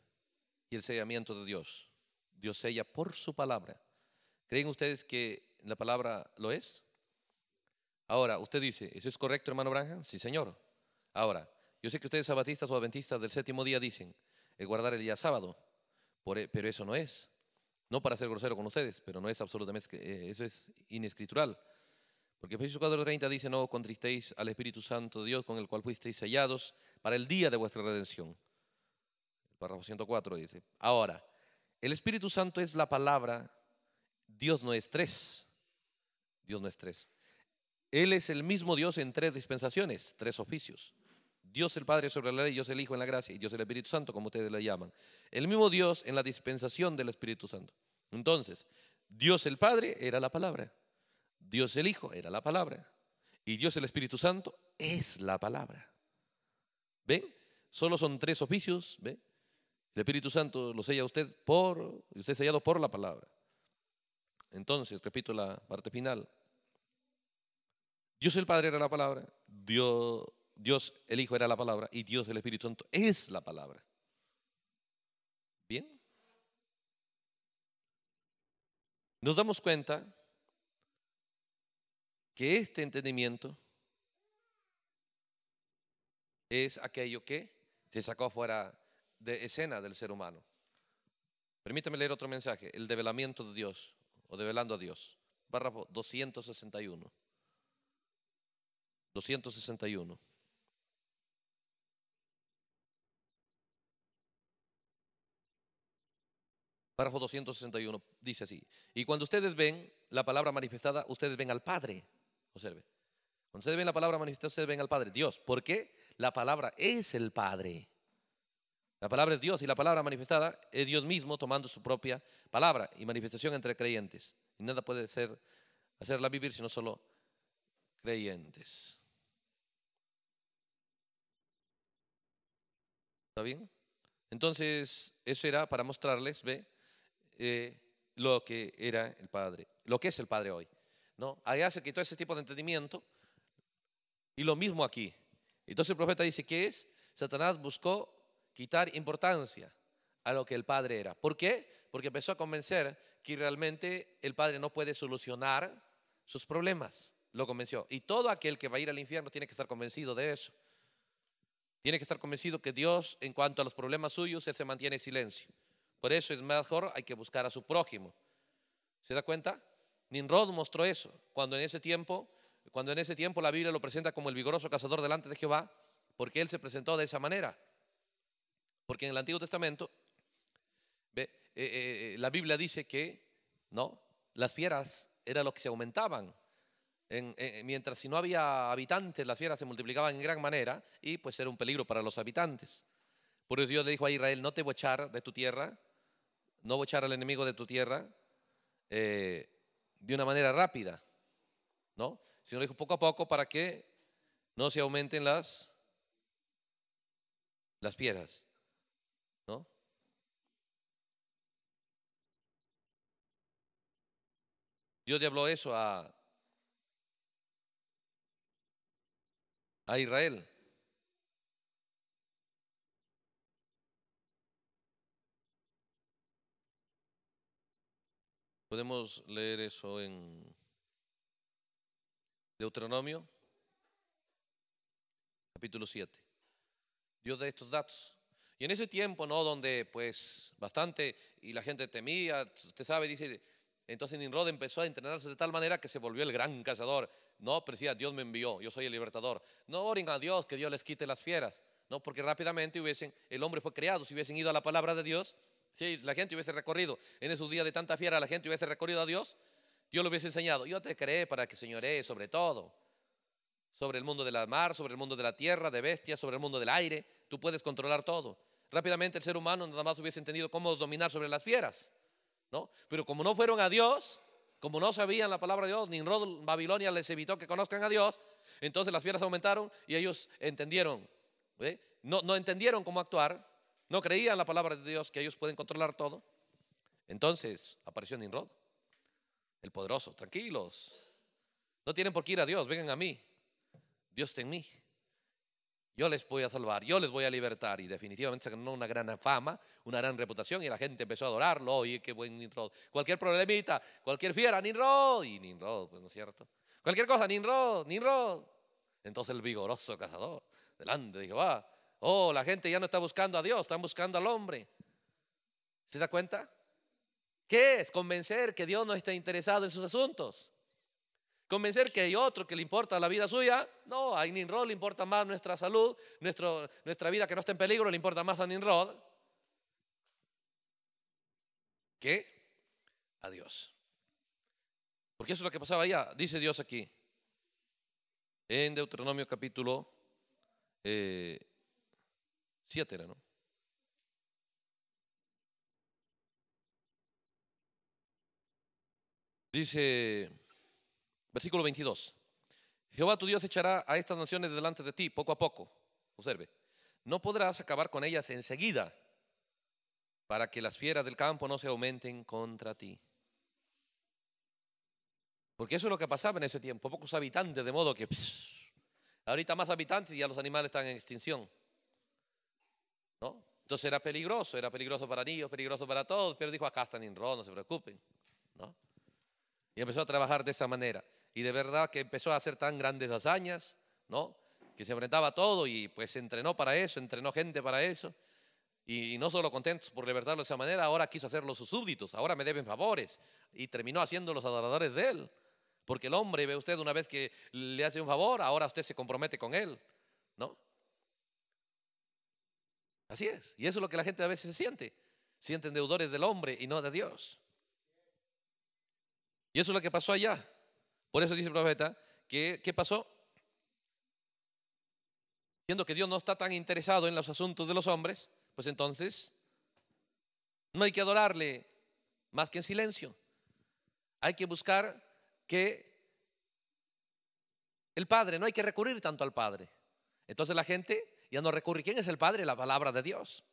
y el sellamiento de Dios. Dios sella por su palabra. ¿Creen ustedes que la palabra lo es? Ahora, usted dice, ¿eso es correcto, hermano Branham? Sí, señor. Ahora, yo sé que ustedes sabatistas o adventistas del séptimo día dicen, el guardar el día sábado, e, pero eso no es. No para ser grosero con ustedes, pero no es absolutamente, eso es inescritural. Porque Efesios 4:30 dice, no contristéis al Espíritu Santo de Dios con el cual fuisteis sellados para el día de vuestra redención. El párrafo 104 dice, ahora, el Espíritu Santo es la palabra, Dios no es tres, Dios no es tres. Él es el mismo Dios en tres dispensaciones, tres oficios. Dios el Padre sobre la ley, Dios el Hijo en la gracia y Dios el Espíritu Santo, como ustedes le llaman. El mismo Dios en la dispensación del Espíritu Santo. Entonces, Dios el Padre era la palabra. Dios el Hijo era la palabra. Y Dios el Espíritu Santo es la palabra. ¿Ven? Solo son tres oficios. ¿Ven? El Espíritu Santo lo sella usted por, y usted sellado por la palabra. Entonces, repito la parte final. Dios el Padre era la palabra, Dios, Dios el Hijo era la palabra y Dios el Espíritu Santo es la palabra. ¿Bien? Nos damos cuenta que este entendimiento es aquello que se sacó fuera de escena del ser humano. Permítame leer otro mensaje, el develamiento de Dios o develando a Dios, párrafo 261. 261. Párrafo 261 dice así, y cuando ustedes ven la palabra manifestada, ustedes ven al Padre Observe. Cuando ustedes ven la palabra manifestada, se ven al Padre, Dios. Porque La palabra es el Padre. La palabra es Dios y la palabra manifestada es Dios mismo tomando su propia palabra y manifestación entre creyentes. Y nada puede ser hacerla vivir sino solo creyentes. ¿Está bien? Entonces, eso era para mostrarles, ve, eh, lo que era el Padre, lo que es el Padre hoy. ¿no? Allá se quitó ese tipo de entendimiento y lo mismo aquí. Entonces el profeta dice, que es? Satanás buscó quitar importancia a lo que el padre era. ¿Por qué? Porque empezó a convencer que realmente el padre no puede solucionar sus problemas. Lo convenció. Y todo aquel que va a ir al infierno tiene que estar convencido de eso. Tiene que estar convencido que Dios, en cuanto a los problemas suyos, Él se mantiene en silencio. Por eso es mejor, hay que buscar a su prójimo. ¿Se da cuenta? Ninrod mostró eso, cuando en ese tiempo, cuando en ese tiempo la Biblia lo presenta como el vigoroso cazador delante de Jehová, porque él se presentó de esa manera. Porque en el Antiguo Testamento eh, eh, eh, la Biblia dice que no, las fieras eran lo que se aumentaban. mientras si no había habitantes, las fieras se multiplicaban en gran manera y pues era un peligro para los habitantes. Por eso Dios le dijo a Israel, no te voy echar de tu tierra, no voy echar al enemigo de tu tierra, de una manera rápida, ¿no? sino lo dijo poco a poco para que no se aumenten las, las piedras, ¿no? Dios le habló eso a, a Israel. Podemos leer eso en Deuteronomio, capítulo 7. Dios da estos datos. Y en ese tiempo, ¿no? Donde pues bastante y la gente temía, usted sabe, dice, entonces Nimrod empezó a entrenarse de tal manera que se volvió el gran cazador. No, pero Dios me envió, yo soy el libertador. No oren a Dios que Dios les quite las fieras. No, porque rápidamente hubiesen, el hombre fue creado, si hubiesen ido a la palabra de Dios, si la gente hubiese recorrido en esos días de tanta fiera, la gente hubiese recorrido a Dios, Dios lo hubiese enseñado. Yo te creé para que señore sobre todo, sobre el mundo de la mar, sobre el mundo de la tierra, de bestias, sobre el mundo del aire. Tú puedes controlar todo. Rápidamente el ser humano nada más hubiese entendido cómo dominar sobre las fieras, ¿no? Pero como no fueron a Dios, como no sabían la palabra de Dios, ni Babilonia les evitó que conozcan a Dios, entonces las fieras aumentaron y ellos entendieron. No, no entendieron cómo actuar, no creían la palabra de Dios que ellos pueden controlar todo. Entonces apareció Ninrod el poderoso. Tranquilos, no tienen por qué ir a Dios, vengan a mí. Dios está en mí. Yo les voy a salvar, yo les voy a libertar. Y definitivamente se ganó una gran fama, una gran reputación. Y la gente empezó a adorarlo. Oye, qué buen Ninrod Cualquier problemita, cualquier fiera, Ninrod Y Ninrod pues no es cierto. Cualquier cosa, Ninrod Ninrod. Entonces el vigoroso cazador, delante de Jehová, Oh, la gente ya no está buscando a Dios, están buscando al hombre. ¿Se da cuenta? ¿Qué es? Convencer que Dios no está interesado en sus asuntos. Convencer que hay otro que le importa la vida suya. No, a Ninrod le importa más nuestra salud, nuestro, nuestra vida que no está en peligro, le importa más a Ninrod ¿Qué? a Dios. Porque eso es lo que pasaba allá, dice Dios aquí. En Deuteronomio capítulo eh, Siete ¿no? Dice, versículo 22. Jehová tu Dios echará a estas naciones delante de ti poco a poco. Observe, no podrás acabar con ellas enseguida para que las fieras del campo no se aumenten contra ti. Porque eso es lo que pasaba en ese tiempo, pocos habitantes, de modo que ahorita más habitantes y ya los animales están en extinción. Entonces era peligroso, era peligroso para niños, peligroso para todos, pero dijo, acá están en no se preocupen, ¿no? Y empezó a trabajar de esa manera. Y de verdad que empezó a hacer tan grandes hazañas, ¿no? Que se enfrentaba a todo y pues entrenó para eso, entrenó gente para eso. Y, no solo contentos por libertarlo de esa manera, ahora quiso hacerlo sus súbditos, ahora me deben favores. Y terminó haciendo los adoradores de él. Porque el hombre, ve usted, una vez que le hace un favor, ahora usted se compromete con él, ¿no? Así es. Y eso es lo que la gente a veces se siente. Sienten deudores del hombre y no de Dios. Y eso es lo que pasó allá. Por eso dice el profeta, que, ¿qué pasó? viendo que Dios no está tan interesado en los asuntos de los hombres, pues entonces no hay que adorarle más que en silencio. Hay que buscar que el Padre, no hay que recurrir tanto al Padre. Entonces la gente ya no recurre. ¿Quién es el Padre? La palabra de Dios.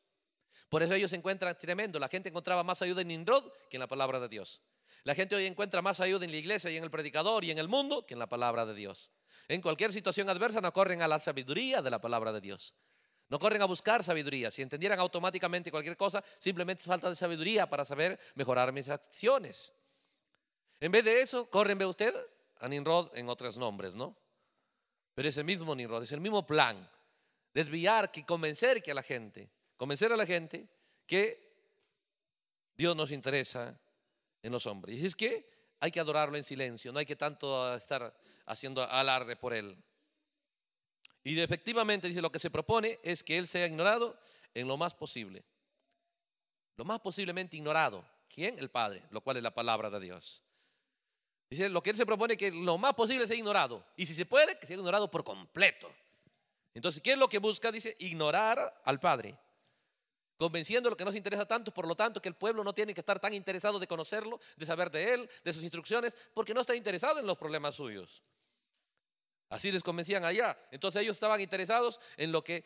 Por eso ellos se encuentran tremendo. La gente encontraba más ayuda en Ninrod que en la palabra de Dios. La gente hoy encuentra más ayuda en la iglesia y en el predicador y en el mundo que en la palabra de Dios. En cualquier situación adversa no corren a la sabiduría de la palabra de Dios. No corren a buscar sabiduría. Si entendieran automáticamente cualquier cosa, simplemente falta de sabiduría para saber mejorar mis acciones. En vez de eso, corren, ve usted, a Ninrod en otros nombres, ¿no? Pero es el mismo Ninrod, es el mismo plan desviar, que convencer que a la gente, convencer a la gente que Dios nos interesa en los hombres. Y es que hay que adorarlo en silencio, no hay que tanto estar haciendo alarde por él. Y efectivamente dice, lo que se propone es que él sea ignorado en lo más posible. Lo más posiblemente ignorado. ¿Quién? El Padre, lo cual es la palabra de Dios. Dice, lo que él se propone es que lo más posible sea ignorado. Y si se puede, que sea ignorado por completo. Entonces, ¿qué es lo que busca? Dice, ignorar al Padre, convenciendo lo que no se interesa tanto, por lo tanto que el pueblo no tiene que estar tan interesado de conocerlo, de saber de él, de sus instrucciones, porque no está interesado en los problemas suyos. Así les convencían allá. Entonces ellos estaban interesados en lo que,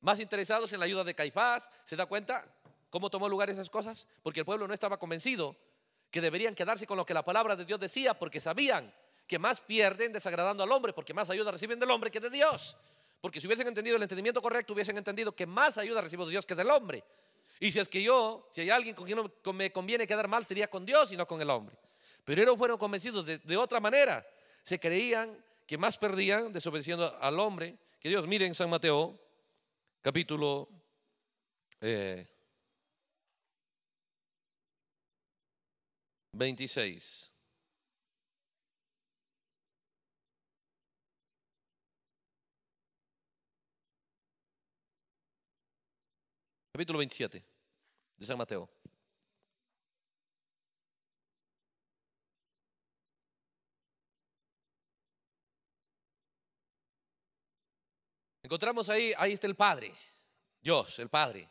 más interesados en la ayuda de Caifás. ¿Se da cuenta cómo tomó lugar esas cosas? Porque el pueblo no estaba convencido que deberían quedarse con lo que la palabra de Dios decía, porque sabían que más pierden desagradando al hombre, porque más ayuda reciben del hombre que de Dios. Porque si hubiesen entendido el entendimiento correcto, hubiesen entendido que más ayuda recibo de Dios que del hombre. Y si es que yo, si hay alguien con quien me conviene quedar mal, sería con Dios y no con el hombre. Pero ellos fueron convencidos de, otra manera. Se creían que más perdían desobedeciendo al hombre que Dios. Miren San Mateo, capítulo 26. Eh, capítulo 27 de San Mateo. Encontramos ahí, ahí está el Padre, Dios, el Padre,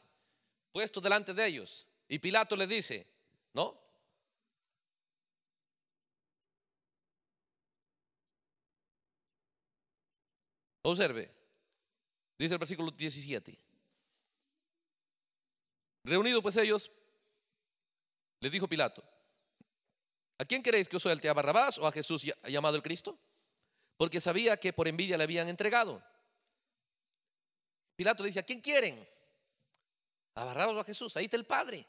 puesto delante de ellos. Y Pilato le dice, ¿no? Observe, dice el versículo 17. Reunido pues ellos, les dijo Pilato, ¿a quién queréis que os suelte? ¿A Barrabás o a Jesús llamado el Cristo? Porque sabía que por envidia le habían entregado. Pilato le dice, ¿a quién quieren? ¿A Barrabás o a Jesús? Ahí está el Padre,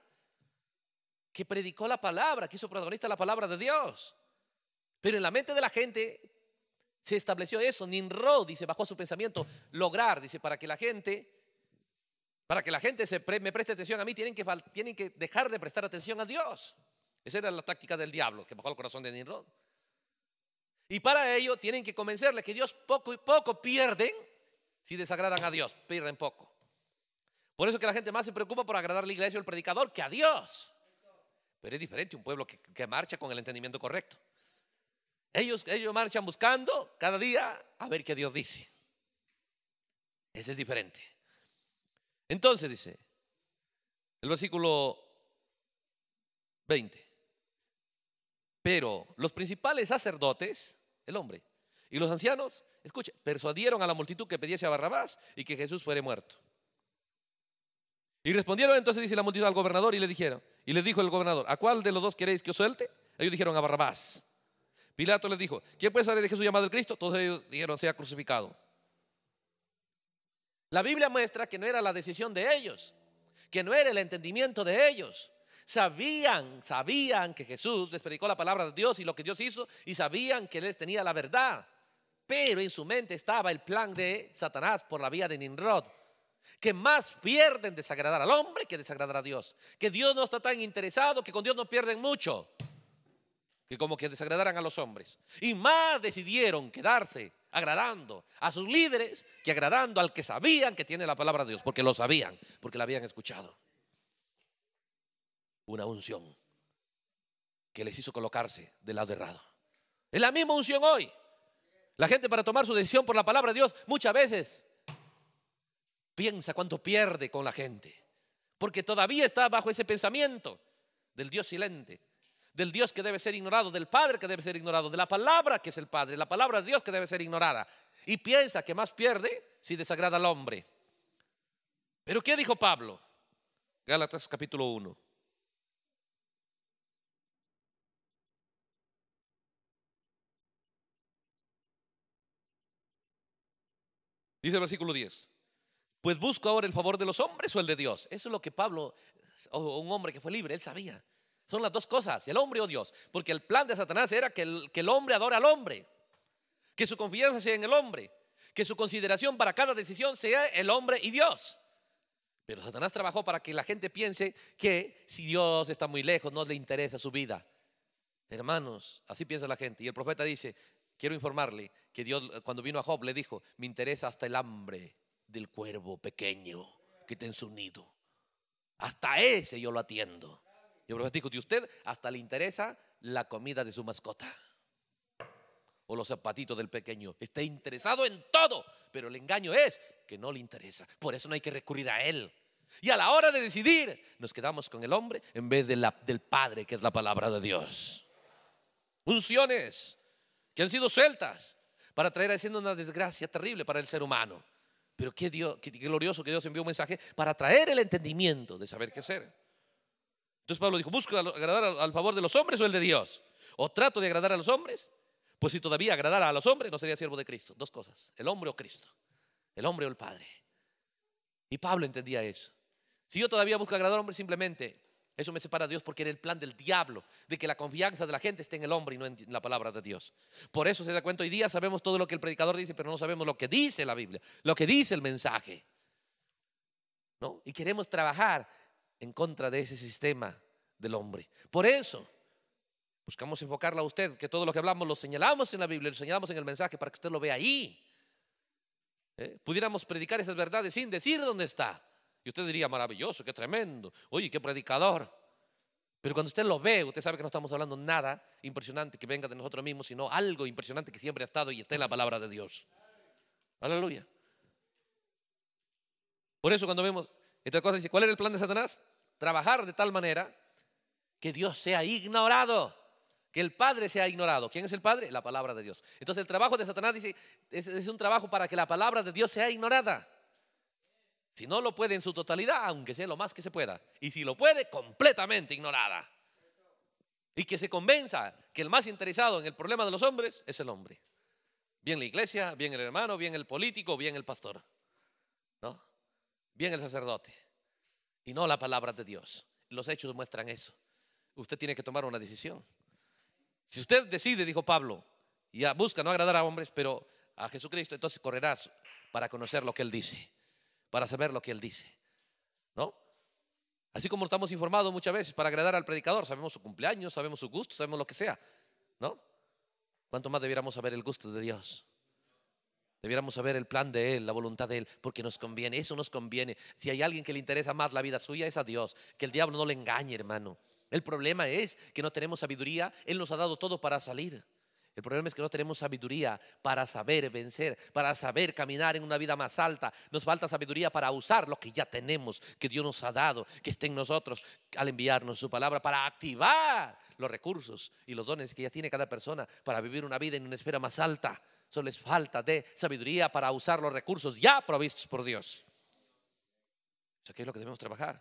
que predicó la palabra, que hizo protagonista la palabra de Dios. Pero en la mente de la gente se estableció eso. Nimrod, dice, bajó su pensamiento, lograr, dice, para que la gente para que la gente se me preste atención a mí, tienen que, tienen que dejar de prestar atención a Dios. Esa era la táctica del diablo que bajó al corazón de Nimrod. Y para ello tienen que convencerle que Dios poco y poco pierden si desagradan a Dios, pierden poco. Por eso que la gente más se preocupa por agradar la iglesia o el predicador que a Dios. Pero es diferente un pueblo que, marcha con el entendimiento correcto. Ellos, ellos marchan buscando cada día a ver qué Dios dice. Ese es diferente. Entonces dice, el versículo 20, pero los principales sacerdotes, el hombre, y los ancianos, escuche, persuadieron a la multitud que pediese a Barrabás y que Jesús fuera muerto. Y respondieron entonces, dice la multitud al gobernador, y le dijeron, y les dijo el gobernador, ¿a cuál de los dos queréis que os suelte? Ellos dijeron a Barrabás. Pilato les dijo, ¿quién puede salir de Jesús llamado el Cristo? Todos ellos dijeron, sea crucificado. La Biblia muestra que no era la decisión de ellos, que no era el entendimiento de ellos. Sabían, sabían que Jesús les predicó la palabra de Dios y lo que Dios hizo y sabían que les tenía la verdad. Pero en su mente estaba el plan de Satanás por la vía de Ninrod, que más pierden desagradar al hombre que desagradar a Dios. Que Dios no está tan interesado, que con Dios no pierden mucho, que como que desagradaran a los hombres. Y más decidieron quedarse agradando a sus líderes que agradando al que sabían que tiene la palabra de Dios, porque lo sabían, porque la habían escuchado. Una unción que les hizo colocarse del lado errado. Es la misma unción hoy. La gente para tomar su decisión por la palabra de Dios muchas veces piensa cuánto pierde con la gente, porque todavía está bajo ese pensamiento del Dios silente, del Dios que debe ser ignorado, del Padre que debe ser ignorado, de la palabra que es el Padre, la palabra de Dios que debe ser ignorada. Y piensa que más pierde si desagrada al hombre. Pero ¿qué dijo Pablo? Gálatas capítulo 1. Dice el versículo 10. Pues busco ahora el favor de los hombres o el de Dios. Eso es lo que Pablo, o un hombre que fue libre, él sabía. Son las dos cosas, el hombre o Dios. Porque el plan de Satanás era que el, que el hombre adora al hombre, que su confianza sea en el hombre, que su consideración para cada decisión sea el hombre y Dios. Pero Satanás trabajó para que la gente piense que si Dios está muy lejos, no le interesa su vida. Hermanos, así piensa la gente. Y el profeta dice, quiero informarle que Dios cuando vino a Job le dijo, me interesa hasta el hambre del cuervo pequeño que está en su nido. Hasta ese yo lo atiendo. Yo dijo de usted hasta le interesa la comida de su mascota o los zapatitos del pequeño. Está interesado en todo, pero el engaño es que no le interesa. Por eso no hay que recurrir a él. Y a la hora de decidir, nos quedamos con el hombre en vez del Padre, que es la palabra de Dios. Unciones que han sido sueltas para traer haciendo una desgracia terrible para el ser humano. Pero qué, Dios, qué glorioso que Dios envió un mensaje para traer el entendimiento de saber qué hacer. Entonces Pablo dijo, ¿busco agradar al favor de los hombres o el de Dios? ¿O trato de agradar a los hombres? Pues si todavía agradara a los hombres, no sería siervo de Cristo. Dos cosas, el hombre o Cristo, el hombre o el Padre. Y Pablo entendía eso. Si yo todavía busco agradar al hombre, simplemente eso me separa de Dios porque era el plan del diablo, de que la confianza de la gente esté en el hombre y no en la palabra de Dios. Por eso se da cuenta, hoy día sabemos todo lo que el predicador dice, pero no sabemos lo que dice la Biblia, lo que dice el mensaje. ¿No? Y queremos trabajar en contra de ese sistema del hombre. Por eso buscamos enfocarla a usted, que todo lo que hablamos lo señalamos en la Biblia, lo señalamos en el mensaje para que usted lo vea ahí. ¿Eh? Pudiéramos predicar esas verdades sin decir dónde está. Y usted diría, maravilloso, qué tremendo, oye, qué predicador. Pero cuando usted lo ve, usted sabe que no estamos hablando nada impresionante que venga de nosotros mismos, sino algo impresionante que siempre ha estado y está en la palabra de Dios. Aleluya. Por eso cuando vemos, entonces, dice, ¿cuál es el plan de Satanás? Trabajar de tal manera que Dios sea ignorado, que el Padre sea ignorado. ¿Quién es el Padre? La palabra de Dios. Entonces el trabajo de Satanás dice, es, es un trabajo para que la palabra de Dios sea ignorada. Si no lo puede en su totalidad, aunque sea lo más que se pueda. Y si lo puede, completamente ignorada. Y que se convenza que el más interesado en el problema de los hombres es el hombre. Bien la iglesia, bien el hermano, bien el político, bien el pastor. ¿No? bien el sacerdote y no la palabra de Dios. Los hechos muestran eso. Usted tiene que tomar una decisión. Si usted decide, dijo Pablo, y busca no agradar a hombres, pero a Jesucristo, entonces correrás para conocer lo que Él dice, para saber lo que Él dice. ¿No? Así como estamos informados muchas veces para agradar al predicador, sabemos su cumpleaños, sabemos su gusto, sabemos lo que sea. ¿No? ¿Cuánto más debiéramos saber el gusto de Dios? Debiéramos saber el plan de Él, la voluntad de Él, porque nos conviene, eso nos conviene. Si hay alguien que le interesa más la vida suya es a Dios, que el diablo no le engañe, hermano. El problema es que no tenemos sabiduría, Él nos ha dado todo para salir. El problema es que no tenemos sabiduría para saber vencer, para saber caminar en una vida más alta. Nos falta sabiduría para usar lo que ya tenemos, que Dios nos ha dado, que esté en nosotros al enviarnos su palabra, para activar los recursos y los dones que ya tiene cada persona para vivir una vida en una esfera más alta. Solo es falta de sabiduría para usar los recursos ya provistos por Dios. ¿Qué es lo que debemos trabajar.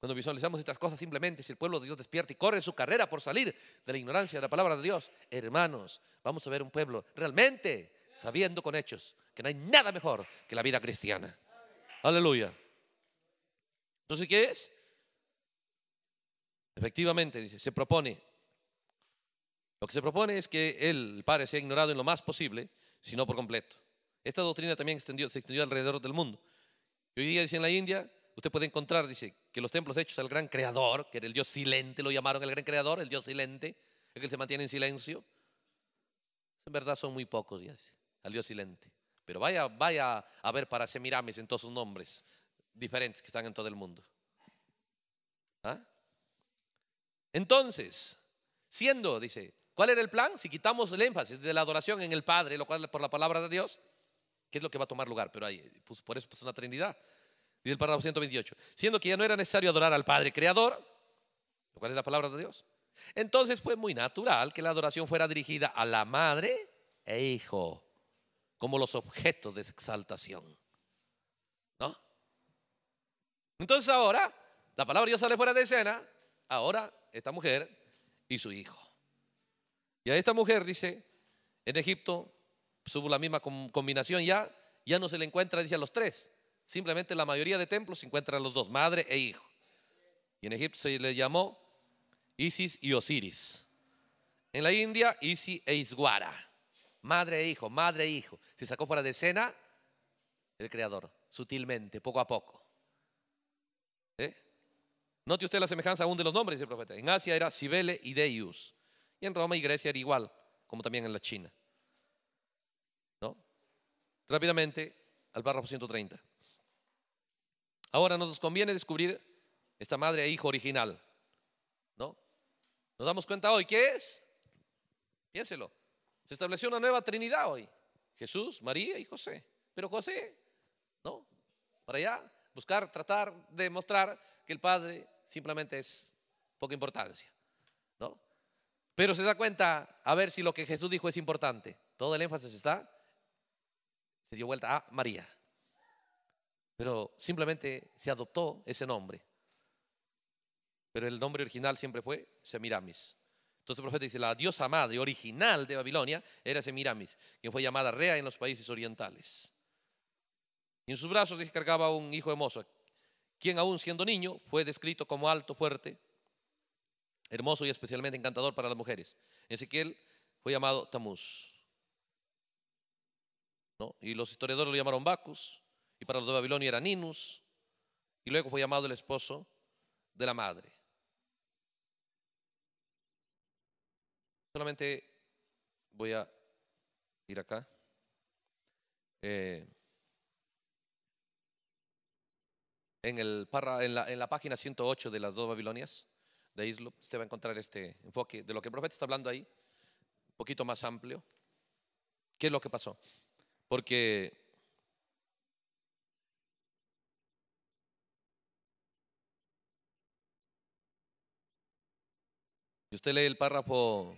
Cuando visualizamos estas cosas, simplemente si el pueblo de Dios despierta y corre su carrera por salir de la ignorancia de la palabra de Dios, hermanos, vamos a ver un pueblo realmente sabiendo con hechos que no hay nada mejor que la vida cristiana. Aleluya. Entonces, ¿qué es? Efectivamente, dice, se propone lo que se propone es que él, el Padre, sea ignorado en lo más posible, sino por completo. Esta doctrina también extendió, se extendió alrededor del mundo. Y hoy día, dice en la India, usted puede encontrar, dice, que los templos hechos al gran creador, que era el Dios silente, lo llamaron el gran creador, el Dios silente, el que se mantiene en silencio. En verdad son muy pocos, ya dice, al Dios silente. Pero vaya, vaya a ver para Semiramis en todos sus nombres diferentes que están en todo el mundo. ¿Ah? Entonces, siendo, dice, ¿Cuál era el plan? Si quitamos el énfasis de la adoración en el Padre, lo cual por la palabra de Dios, ¿qué es lo que va a tomar lugar? Pero ahí, pues, por eso pues, es una Trinidad. Dice el párrafo 128. Siendo que ya no era necesario adorar al Padre Creador, lo cual es la palabra de Dios. Entonces fue muy natural que la adoración fuera dirigida a la Madre e Hijo, como los objetos de exaltación. ¿No? Entonces ahora, la palabra de Dios sale fuera de escena, ahora esta mujer y su hijo. Y a esta mujer, dice, en Egipto, subo pues, la misma combinación ya, ya no se le encuentra, dice, a los tres. Simplemente la mayoría de templos se encuentran a los dos, madre e hijo. Y en Egipto se le llamó Isis y Osiris. En la India, Isis e Iswara Madre e hijo, madre e hijo. Se sacó fuera de escena el Creador, sutilmente, poco a poco. ¿Eh? Note usted la semejanza aún de los nombres, dice el profeta. En Asia era Sibele y Deius y en Roma y Grecia era igual, como también en la China. ¿No? Rápidamente al párrafo 130. Ahora nos conviene descubrir esta madre e hijo original. ¿No? Nos damos cuenta hoy, ¿qué es? Piénselo. Se estableció una nueva Trinidad hoy. Jesús, María y José. Pero José, ¿no? Para allá, buscar, tratar de mostrar que el Padre simplemente es poca importancia, ¿no? Pero se da cuenta, a ver si lo que Jesús dijo es importante. Todo el énfasis está, se dio vuelta a María. Pero simplemente se adoptó ese nombre. Pero el nombre original siempre fue Semiramis. Entonces el profeta dice, la diosa madre original de Babilonia era Semiramis, quien fue llamada Rea en los países orientales. Y en sus brazos descargaba un hijo hermoso, quien aún siendo niño fue descrito como alto, fuerte, hermoso y especialmente encantador para las mujeres. Ezequiel fue llamado Tamuz. Y los historiadores lo llamaron Bacus, y para los de Babilonia era Ninus, y luego fue llamado el esposo de la madre. Solamente voy a ir acá. Eh, en, el, la, en la página 108 de las dos Babilonias, de usted pues, va a encontrar este enfoque de lo que el profeta está hablando ahí, un poquito más amplio. ¿Qué es lo que pasó? Porque si usted lee el párrafo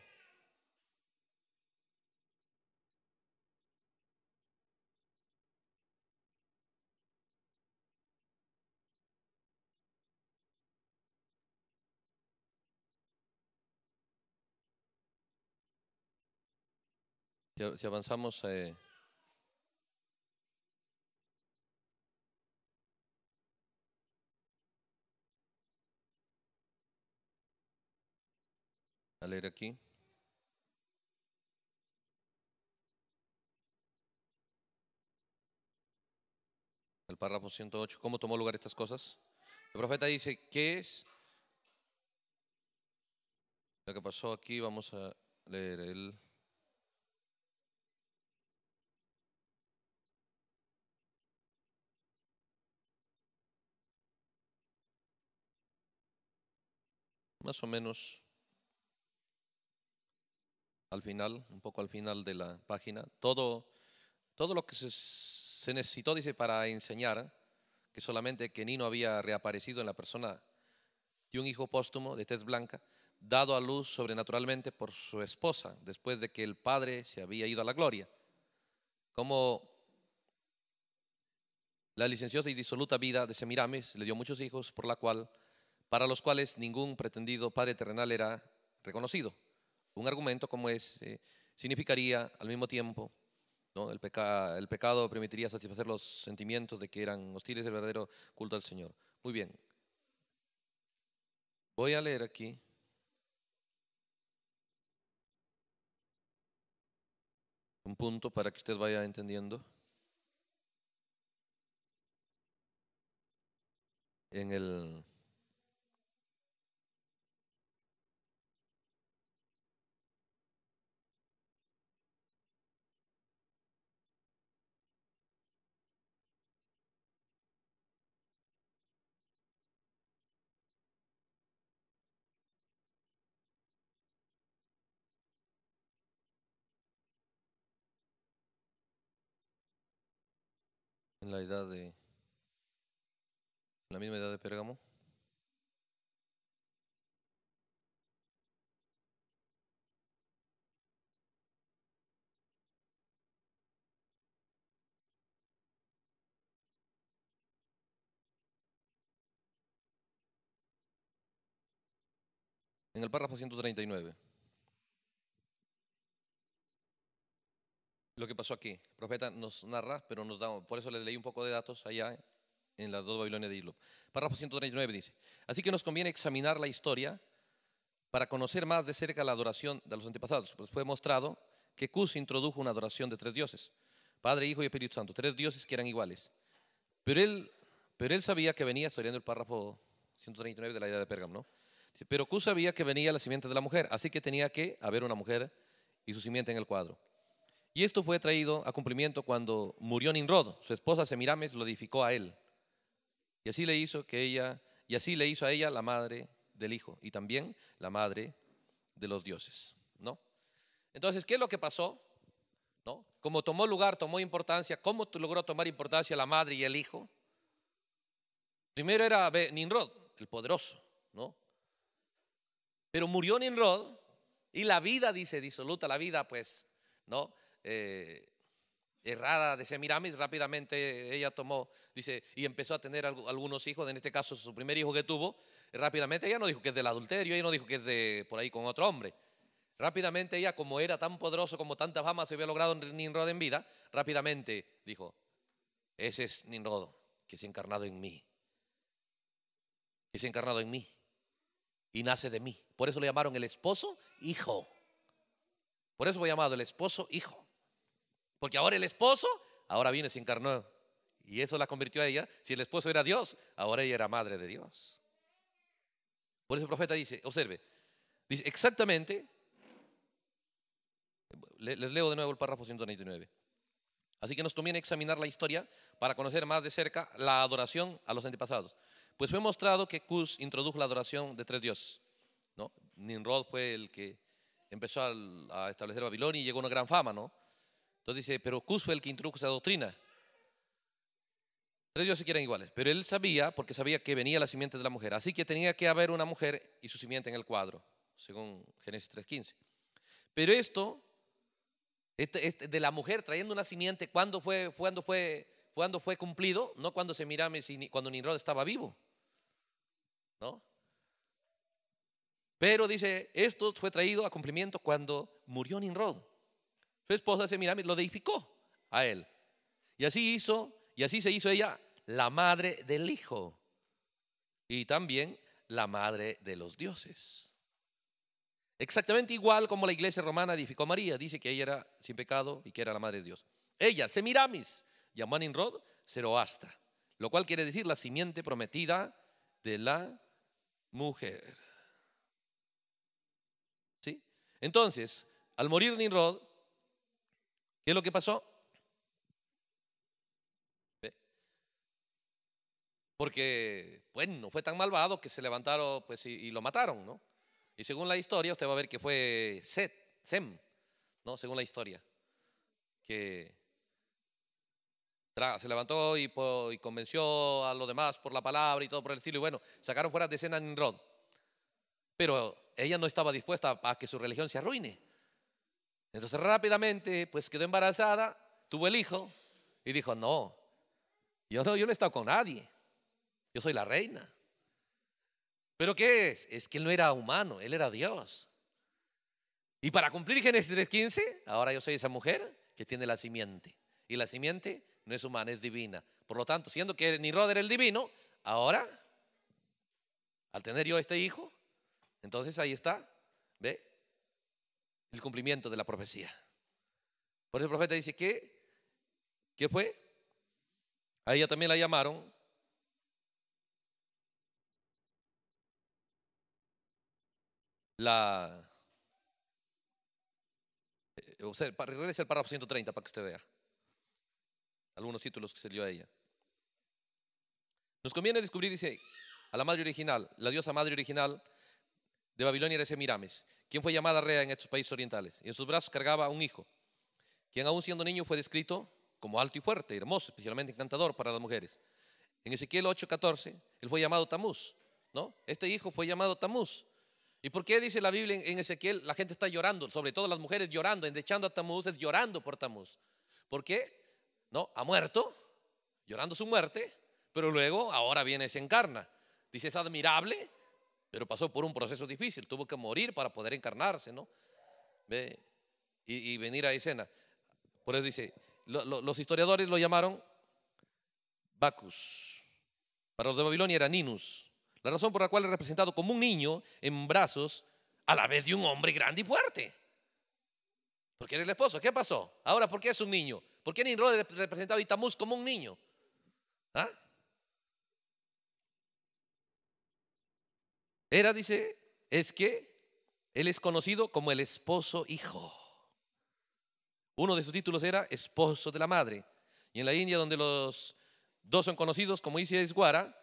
Si avanzamos... Eh, a leer aquí. El párrafo 108, ¿cómo tomó lugar estas cosas? El profeta dice, ¿qué es lo que pasó aquí? Vamos a leer el más o menos al final, un poco al final de la página, todo, todo lo que se, se necesitó, dice, para enseñar que solamente que Nino había reaparecido en la persona de un hijo póstumo de tez blanca, dado a luz sobrenaturalmente por su esposa, después de que el padre se había ido a la gloria. Como la licenciosa y disoluta vida de Semiramis le dio muchos hijos, por la cual para los cuales ningún pretendido padre terrenal era reconocido. Un argumento como es significaría al mismo tiempo, el, pecado permitiría satisfacer los sentimientos de que eran hostiles el verdadero culto al Señor. Muy bien. Voy a leer aquí. Un punto para que usted vaya entendiendo. En el en la edad de, la misma edad de Pérgamo. En el párrafo 139. lo que pasó aquí. El profeta nos narra, pero nos da, por eso le leí un poco de datos allá en las dos Babilonia de Hilo. Párrafo 139 dice, así que nos conviene examinar la historia para conocer más de cerca la adoración de los antepasados. Pues fue mostrado que Cus introdujo una adoración de tres dioses, Padre, Hijo y Espíritu Santo, tres dioses que eran iguales. Pero él, pero él sabía que venía, estoy leyendo el párrafo 139 de la idea de Pérgamo, ¿no? pero Cus sabía que venía la simiente de la mujer, así que tenía que haber una mujer y su simiente en el cuadro. Y esto fue traído a cumplimiento cuando murió Ninrod, Su esposa Semiramis lo edificó a él. Y así le hizo que ella, y así le hizo a ella la madre del hijo y también la madre de los dioses, ¿no? Entonces, ¿qué es lo que pasó? ¿No? Como tomó lugar, tomó importancia, ¿cómo logró tomar importancia la madre y el hijo? Primero era Ninrod, el poderoso, ¿no? Pero murió Ninrod y la vida, dice, disoluta la vida, pues, ¿no? Eh, errada de Semiramis, rápidamente ella tomó, dice, y empezó a tener algunos hijos, en este caso su primer hijo que tuvo, rápidamente ella no dijo que es del adulterio, ella no dijo que es de por ahí con otro hombre. Rápidamente ella, como era tan poderoso, como tanta fama se había logrado en Ninrod en vida, rápidamente dijo, ese es Ninrod que se ha encarnado en mí, que se ha encarnado en mí y nace de mí. Por eso le llamaron el esposo hijo. Por eso fue llamado el esposo hijo. Porque ahora el esposo, ahora viene, se encarnó. Y eso la convirtió a ella. Si el esposo era Dios, ahora ella era madre de Dios. Por eso el profeta dice, observe, dice exactamente, les leo de nuevo el párrafo 199. Así que nos conviene examinar la historia para conocer más de cerca la adoración a los antepasados. Pues fue mostrado que Cus introdujo la adoración de tres dioses. ¿no? Nimrod fue el que empezó a establecer Babilonia y llegó una gran fama, ¿no? Entonces dice, pero Cus fue el que introdujo esa doctrina. Pero dioses que eran iguales, pero él sabía, porque sabía que venía la simiente de la mujer, así que tenía que haber una mujer y su simiente en el cuadro, según Génesis 3.15. Pero esto, este, este, de la mujer trayendo una simiente, ¿cuándo fue, cuando fue, fue cumplido? No cuando se cuando Nimrod estaba vivo, Pero dice, esto fue traído a cumplimiento cuando murió Ninrod. Su esposa Semiramis lo edificó a él. Y así hizo, y así se hizo ella la madre del hijo y también la madre de los dioses. Exactamente igual como la iglesia romana edificó a María, dice que ella era sin pecado y que era la madre de Dios. Ella, Semiramis, llamó a Ninrod, Zeroasta, lo cual quiere decir la simiente prometida de la mujer. ¿Sí? Entonces, al morir Ninrod, ¿Qué es lo que pasó? Porque, bueno no fue tan malvado que se levantaron pues, y, lo mataron, ¿no? Y según la historia, usted va a ver que fue Set, Sem, ¿no? Según la historia, que se levantó y, convenció a los demás por la palabra y todo por el estilo. Y bueno, sacaron fuera de escena a Pero ella no estaba dispuesta a que su religión se arruine. Entonces rápidamente, pues quedó embarazada, tuvo el hijo y dijo, no, yo no, yo no he estado con nadie, yo soy la reina. ¿Pero qué es? Es que él no era humano, él era Dios. Y para cumplir Génesis 3.15, ahora yo soy esa mujer que tiene la simiente. Y la simiente no es humana, es divina. Por lo tanto, siendo que ni era el divino, ahora, al tener yo este hijo, entonces ahí está, ¿ve? el cumplimiento de la profecía. Por eso el profeta dice que, ¿qué fue? A ella también la llamaron. La... Eh, o sea, regrese al párrafo 130 para que usted vea algunos títulos que se dio a ella. Nos conviene descubrir, dice, a la madre original, la diosa madre original, de Babilonia era Semiramis, quien fue llamada rea en estos países orientales, y en sus brazos cargaba un hijo, quien aún siendo niño fue descrito como alto y fuerte, hermoso, especialmente encantador para las mujeres. En Ezequiel 8:14, él fue llamado Tamuz, ¿no? Este hijo fue llamado Tamuz. ¿Y por qué dice la Biblia en Ezequiel? La gente está llorando, sobre todo las mujeres llorando, endechando a Tamuz, es llorando por Tamuz. ¿Por qué? ¿No? Ha muerto, llorando su muerte, pero luego ahora viene y se encarna. Dice, es admirable pero pasó por un proceso difícil, tuvo que morir para poder encarnarse, ¿no? Y, venir a escena. Por eso dice, los historiadores lo llamaron Bacchus. Para los de Babilonia era Ninus. La razón por la cual es representado como un niño en brazos a la vez de un hombre grande y fuerte. Porque era el esposo. ¿Qué pasó? Ahora, ¿por qué es un niño? ¿Por qué es representado a Itamus como un niño? ¿Ah? Era, dice, es que él es conocido como el esposo hijo. Uno de sus títulos era esposo de la madre. Y en la India, donde los dos son conocidos como dice Iswara,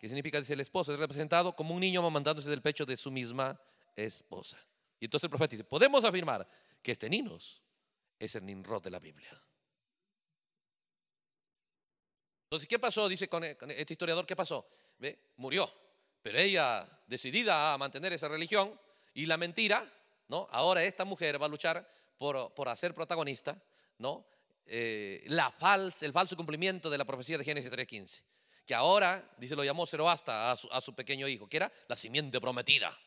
que significa dice el esposo, es representado como un niño amamantándose del pecho de su misma esposa. Y entonces el profeta dice, podemos afirmar que este Ninos es el Ninrod de la Biblia. Entonces, ¿qué pasó? Dice con este historiador, ¿qué pasó? ¿Ve? Murió pero ella decidida a mantener esa religión y la mentira, ¿no? Ahora esta mujer va a luchar por, hacer protagonista, ¿no? Eh, la el falso cumplimiento de la profecía de Génesis 3.15, que ahora, dice, lo llamó Zerobasta a su, a su pequeño hijo, que era la simiente prometida.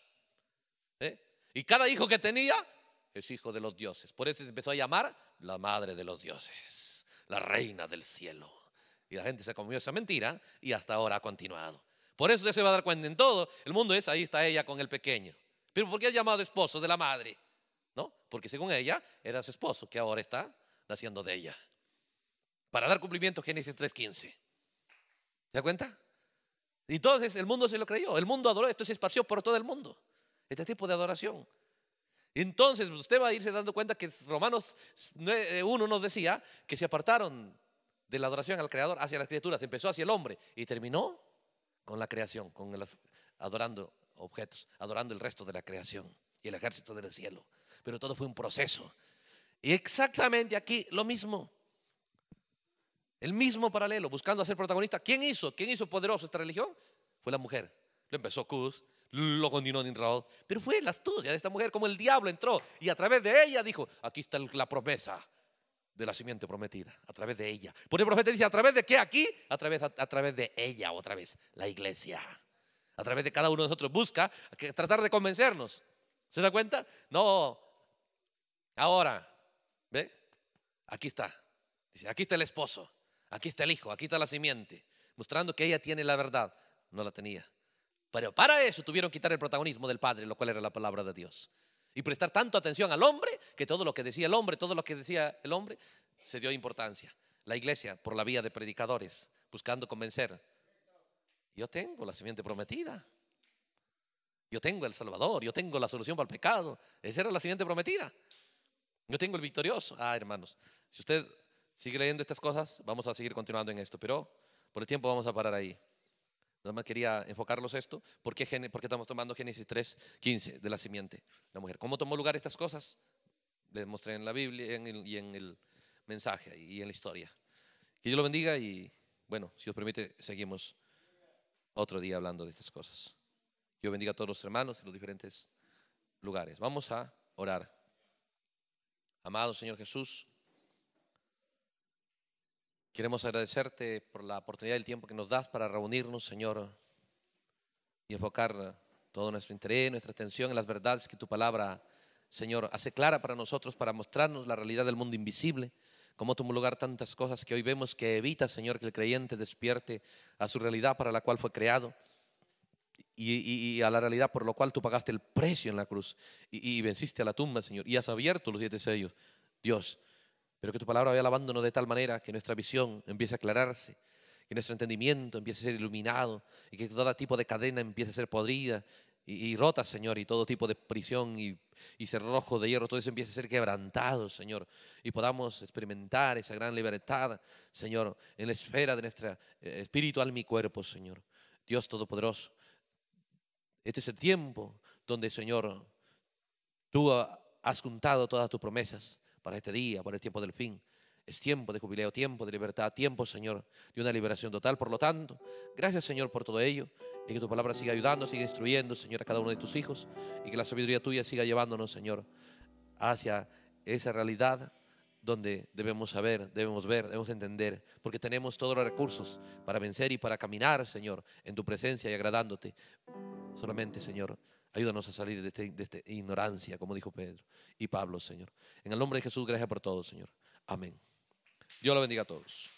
¿eh? Y cada hijo que tenía es hijo de los dioses. Por eso empezó a llamar la madre de los dioses, la reina del cielo. Y la gente se comió esa mentira y hasta ahora ha continuado. Por eso usted se va a dar cuenta en todo. El mundo es, ahí está ella con el pequeño. Pero ¿por qué llamado esposo de la madre? ¿No? Porque según ella era su esposo, que ahora está naciendo de ella. Para dar cumplimiento a Génesis 3.15. ¿Se da cuenta? Y entonces el mundo se lo creyó. El mundo adoró. Esto se esparció por todo el mundo. Este tipo de adoración. Entonces pues, usted va a irse dando cuenta que Romanos 1 nos decía que se apartaron de la adoración al Creador hacia las criaturas. Empezó hacia el hombre y terminó con la creación, con las, adorando objetos, adorando el resto de la creación y el ejército del cielo. Pero todo fue un proceso. Y exactamente aquí lo mismo. El mismo paralelo, buscando ser protagonista. ¿Quién hizo? ¿Quién hizo poderoso esta religión? Fue la mujer. Lo empezó Cus, lo continuó Nimrod. Pero fue la astucia de esta mujer, como el diablo entró y a través de ella dijo, aquí está la promesa de la simiente prometida, a través de ella. Porque el profeta dice, ¿a través de qué aquí? A través, a, través de ella, otra vez, la iglesia. A través de cada uno de nosotros busca tratar de convencernos. ¿Se da cuenta? No. Ahora, ¿ve? Aquí está. Dice, aquí está el esposo, aquí está el hijo, aquí está la simiente, mostrando que ella tiene la verdad. No la tenía. Pero para eso tuvieron que quitar el protagonismo del padre, lo cual era la palabra de Dios y prestar tanto atención al hombre que todo lo que decía el hombre, todo lo que decía el hombre, se dio importancia. La iglesia, por la vía de predicadores, buscando convencer. Yo tengo la simiente prometida. Yo tengo el Salvador, yo tengo la solución para el pecado. Esa era la siguiente prometida. Yo tengo el victorioso. Ah, hermanos, si usted sigue leyendo estas cosas, vamos a seguir continuando en esto, pero por el tiempo vamos a parar ahí. Nada más quería enfocarlos esto. ¿Por qué, porque estamos tomando Génesis 3, 15 de la simiente? La mujer. ¿Cómo tomó lugar estas cosas? Les mostré en la Biblia y en el mensaje y en la historia. Que Dios lo bendiga y bueno, si os permite, seguimos otro día hablando de estas cosas. Que Dios bendiga a todos los hermanos en los diferentes lugares. Vamos a orar. Amado Señor Jesús. Queremos agradecerte por la oportunidad del tiempo que nos das para reunirnos, Señor, y enfocar todo nuestro interés, nuestra atención en las verdades que tu palabra, Señor, hace clara para nosotros, para mostrarnos la realidad del mundo invisible, cómo tomó lugar tantas cosas que hoy vemos que evita, Señor, que el creyente despierte a su realidad para la cual fue creado. Y, a la realidad por lo cual tú pagaste el precio en la cruz y, y venciste a la tumba, Señor, y has abierto los siete sellos. Dios, pero que tu palabra vaya lavándonos de tal manera que nuestra visión empiece a aclararse, que nuestro entendimiento empiece a ser iluminado y que todo tipo de cadena empiece a ser podrida y, rota, Señor, y todo tipo de prisión y, y de hierro, todo eso empiece a ser quebrantado, Señor, y podamos experimentar esa gran libertad, Señor, en la esfera de nuestra eh, espiritual mi cuerpo, Señor. Dios Todopoderoso, este es el tiempo donde, Señor, tú has juntado todas tus promesas para este día, para el tiempo del fin. Es tiempo de jubileo, tiempo de libertad, tiempo, Señor, de una liberación total. Por lo tanto, gracias, Señor, por todo ello. Y que tu palabra siga ayudando, siga instruyendo, Señor, a cada uno de tus hijos. Y que la sabiduría tuya siga llevándonos, Señor, hacia esa realidad donde debemos saber, debemos ver, debemos entender, porque tenemos todos los recursos para vencer y para caminar, Señor, en tu presencia y agradándote. Solamente, Señor, Ayúdanos a salir de, esta este ignorancia, como dijo Pedro y Pablo, Señor. En el nombre de Jesús, gracias por todo, Señor. Amén. Dios lo bendiga a todos.